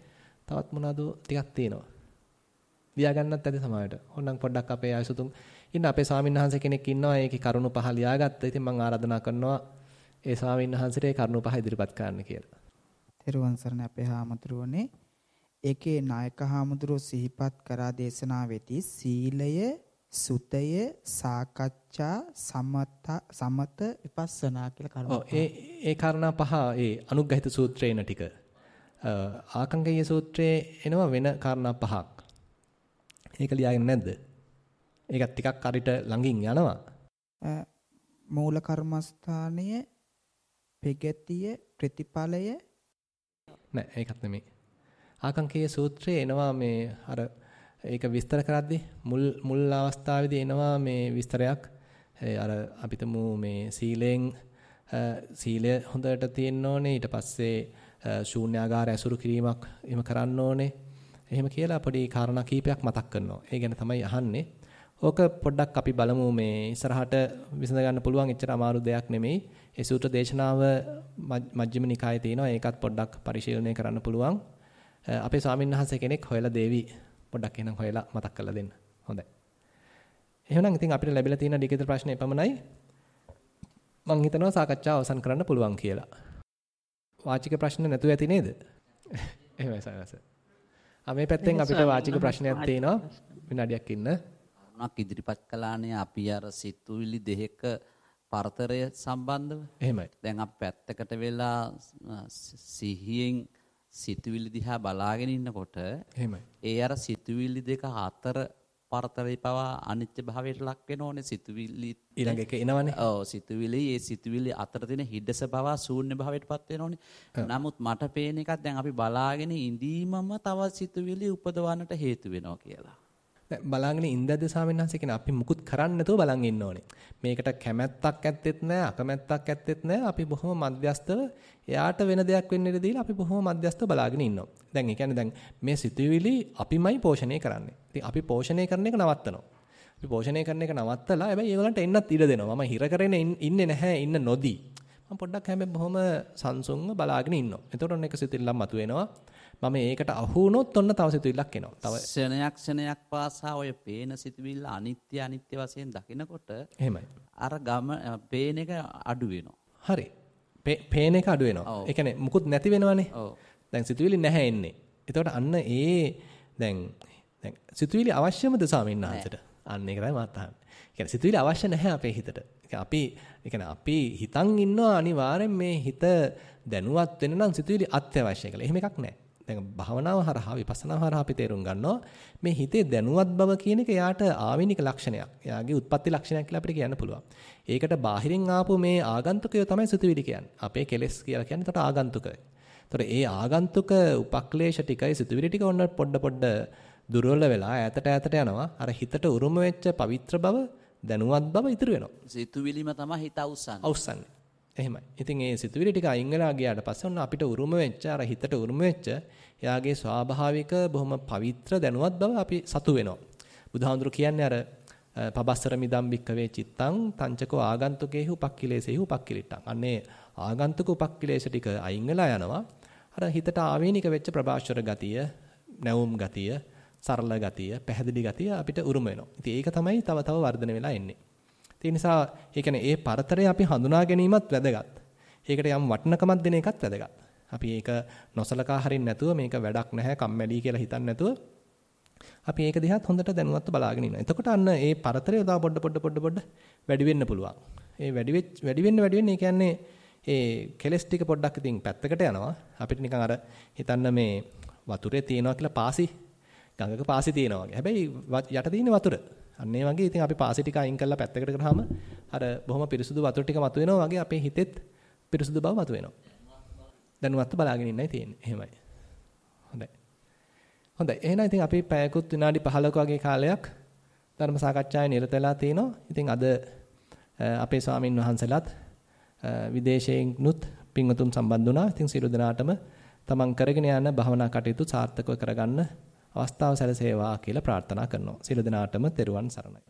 තවත් මොනවද ටිකක් තියෙනවා. ලියා ගන්නත් ඇති සමායට. ඕනනම් පොඩ්ඩක් අපේ ආයසතුන් ඉන්න අපේ ස්වාමින්වහන්සේ කෙනෙක් ඉන්නවා. ඒකේ කරුණු පහ ලියාගත්තා. ඉතින් මම ආරාධනා කරනවා ඒ ස්වාමින්වහන්සේට ඒ කරුණු පහ ඉදිරිපත් කරන්න කියලා. තෙරුවන් සරණ අපේ හාමුදුරුවනේ ඒකේ නායක හාමුදුරුව සිහිපත් කරා දේශනා වෙති සීලය සුතය සාකච්ඡා සමත සමත විපස්සනා කියලා කරුණා. ඔව් ඒ ඒ කාරණා පහ ඒ අනුග්‍රහිත සූත්‍රේන ටික. ආකංගය සූත්‍රයේ එනවා වෙන කාරණා පහක්. ඒක ලියාගෙන නැද්ද? ඒකත් ටිකක් අරිට ළඟින් යනවා. මූල කර්මස්ථානය පෙගතිය ප්‍රතිඵලය නෑ ඒකත් නෙමෙයි. ආකංකේය සූත්‍රයේ එනවා මේ අර ඒක විස්තර කරද්දී මුල් මුල් අවස්ථාවේදී එනවා මේ විස්තරයක් අර අපිටම මේ සීලෙන් සීලය හොඳට තියෙන්න ඕනේ ඊට පස්සේ ශූන්‍යාගාර ඇසුරු කිරීමක් එහෙම කරන්න ඕනේ එහෙම කියලා පොඩි කාරණා කීපයක් මතක් කරනවා. ඒ ගැන තමයි අහන්නේ. ඕක පොඩ්ඩක් අපි බලමු මේ ඉස්සරහට විසඳ ගන්න පුළුවන් එච්චර අමාරු දෙයක් නෙමෙයි. ඒ සූත්‍ර දේශනාව මජ්ක්‍ධිම නිකායේ තියෙනවා. ඒකත් පොඩ්ඩක් පරිශීලනය කරන්න පුළුවන්. අපේ ස්වාමීන් වහන්සේ කෙනෙක් හොයලා දේවි පොඩ්ඩක් එහෙනම් හොයලා මතක් කරලා දෙන්න. හොඳයි. එහෙනම් ඉතින් අපිට ලැබිලා තියෙන ලිඛිත ප්‍රශ්න එපමණයි. මම හිතනවා සාකච්ඡාව අවසන් කරන්න පුළුවන් කියලා. වාචික ප්‍රශ්න නැතුව ඇති නේද? එහෙමයි සාරස. ආ මේ පැත්තෙන් අපිට වාචික ප්‍රශ්නයක් තියෙනවා. විනාඩියක් ඉන්න. අරුණක් ඉදිරිපත් කළානේ අපි අර සිතුවිලි දෙක පරතරය සම්බන්ධව. එහෙමයි. දැන් අපි පැත්තකට වෙලා සිහියෙන් සිතුවිලි දිහා බලාගෙන ඉන්නකොට එහෙමයි. ඒ අර සිතුවිලි දෙක අතර පරතරේ පවා අනිත්‍ය භාවයට ලක් වෙනෝනේ සිතුවිලි ඊළඟ එක එනවනේ. ඔව් සිතුවිලි ඒ සිතුවිලි අතර තියෙන හිඩස පවා ශූන්‍ය භාවයටපත් වෙනෝනේ. නමුත් මට පේන එකක් දැන් අපි බලාගෙන ඉඳීමම තව සිතුවිලි උපදවන්නට හේතු වෙනවා කියලා. බලාගෙන ඉඳද්ද ස්වාමීන් වහන්සේ කියන අපි මුකුත් කරන්නේ නැතුව බලන් ඉන්න ඕනේ. මේකට කැමැත්තක් ඇත්තෙත් නැහැ, අකමැත්තක් ඇත්තෙත් නැහැ. අපි බොහොම මධ්‍යස්තව එයාට වෙන දෙයක් වෙන්න ඉඩ දීලා අපි බොහොම මධ්‍යස්තව බලාගෙන ඉන්නවා. දැන් ඒ කියන්නේ දැන් මේ සිතුවිලි අපිමයි පෝෂණය කරන්නේ. ඉතින් අපි පෝෂණය කරන එක නවත්තනවා. අපි පෝෂණය කරන එක නවත්තලා හැබැයි ඒගොල්ලන්ට එන්නත් ඉඩ දෙනවා. මම හිර කරගෙන ඉන්නේ නැහැ, ඉන්න නොදී. මම පොඩ්ඩක් හැමෙ බොහොම සංසුන්ව බලාගෙන ඉන්නවා. එතකොට ඔන්න එක සිතිල්ලක් මතුවෙනවා. මම ඒකට අහු වුණොත් ඔන්න තව සිතුවිල්ලක් එනවා. තව ක්ෂණයක් ක්ෂණයක් පාසා ඔය පේන සිතුවිල්ල අනිත්‍ය අනිත්‍ය වශයෙන් දකිනකොට එහෙමයි. අර ගම පේන එක අඩු වෙනවා. හරි. පේන එක අඩු වෙනවා. ඒ කියන්නේ මුකුත් නැති වෙනවනේ. ඔව්. දැන් සිතුවිලි නැහැ එන්නේ. එතකොට අන්න ඒ දැන් දැන් සිතුවිලි අවශ්‍යමද සාමින්හන්සට? අන්න ඒක තමයි මාත් අහන්නේ. කියන්නේ සිතුවිලි අවශ්‍ය නැහැ අපේ හිතට. අපි කියන්නේ අපි හිතන් ඉන්නවා අනිවාර්යෙන් මේ හිත දැනුවත් වෙන්න නම් සිතුවිලි අත්‍යවශ්‍ය කියලා. එහෙම එකක් නැහැ. දැන් භාවනාව හරහා විපස්සනාව හරහා අපි තේරුම් ගන්නවා මේ හිතේ දැනුවත් බව කියන එක යාට ආවේනික ලක්ෂණයක්. එයාගේ උත්පත්ති ලක්ෂණයක් කියලා අපිට කියන්න පුළුවන්. ඒකට බාහිරින් ආපු මේ ආගන්තුකය තමයි සිතුවිලි කියන්නේ. අපේ කෙලෙස් කියලා කියන්නේ ඒකට ආගන්තුකය. ඒතර ඒ ආගන්තුක උපක්ලේශ ටිකයි සිතුවිලි ටික ඔන්න පොඩ පොඩ දුර්වල වෙලා ඈතට ඈතට යනවා. අර හිතට උරුම වෙච්ච පවිත්‍ර බව දැනුවත් බව ඉතුරු වෙනවා. සිතුවිලිම තමයි හිත අවසන්. අවසන්නේ. එහෙමයි. ඉතින් ඒ සිතුවිලි ටික අයින් වෙලා ගියාට පස්සේ ඔන්න අපිට උරුම වෙච්ච අර හිතට උරුම වෙච්ච එයාගේ ස්වාභාවික බොහොම පවිත්‍ර දැනුවත් බව අපි සතු වෙනවා. බුදුහාඳුරු කියන්නේ අර පබස්සර මිදම් බික්කවේ චිත්තං තංචකෝ ආගන්තුකේහි උපක්ඛිලේසෙහි උපක්ඛිලිට්ටං. අන්නේ ආගන්තුක උපක්ඛිලේශ ටික අයින් වෙලා යනවා. අර හිතට ආවේනික වෙච්ච ප්‍රභාෂර ගතිය, නැවුම් ගතිය, සරල ගතිය, පැහැදිලි ගතිය අපිට උරුම වෙනවා. ඉතින් ඒක තමයි තව තව වර්ධනය වෙලා එන්නේ. ඒ නිසා ඒ කියන්නේ ඒ පරතරය අපි හඳුනා ගැනීමත් වැදගත්. ඒකට යම් වටිනකමක් දෙන එකත් වැදගත්. අපි ඒක නොසලකා හරින්න නැතුව මේක වැඩක් නැහැ කම්මැලි කියලා හිතන්න නැතුව අපි ඒක දිහාත් හොඳට දැනුවත්ව බලාගෙන ඉන්නවා. එතකොට අන්න ඒ පරතරය තව පොඩ පොඩ පොඩ පොඩ වැඩි වෙන්න පුළුවන්. ඒ වැඩි වෙච්ච වැඩි වෙන්න වැඩි වෙන්න ඒ කියන්නේ ඒ කෙලස් ටික පොඩ්ඩක් ඉතින් පැත්තකට යනවා. අපිට නිකන් අර හිතන්න මේ වතුරේ තියෙනවා කියලා පාසි ගඟක පාසි තියෙනවා වගේ. හැබැයි යට තියෙන වතුර අන්න ඒ වගේ ඉතින් අපි පාසි ටික අයින් කරලා පැත්තකට කරාම අර බොහොම පිරිසුදු වතුර ටික මතුවෙනවා වගේ අපේ හිතෙත් පිරිසුදු බව මතුවෙනවා. දැනුවත්ව බලාගෙන ඉන්නයි තියෙන්නේ. එහෙමයි. හොඳයි. හොඳයි. එහෙනම් ඉතින් අපි පැයකුත් විනාඩි 15ක වගේ කාලයක් ධර්ම සාකච්ඡාවේ නිරත වෙලා තිනවා. ඉතින් අද අපේ ස්වාමින් වහන්සේලාත් විදේශයෙන්නුත් පින්වතුන් සම්බන්ධ වුණා. ඉතින් සියලු දෙනාටම තමන් කරගෙන යන භවනා කටයුතු සාර්ථකව කරගන්න අවස්ථාව සැලසේවා කියලා ප්‍රාර්ථනා කරනවා. සියලු දෙනාටම තෙරුවන් සරණයි.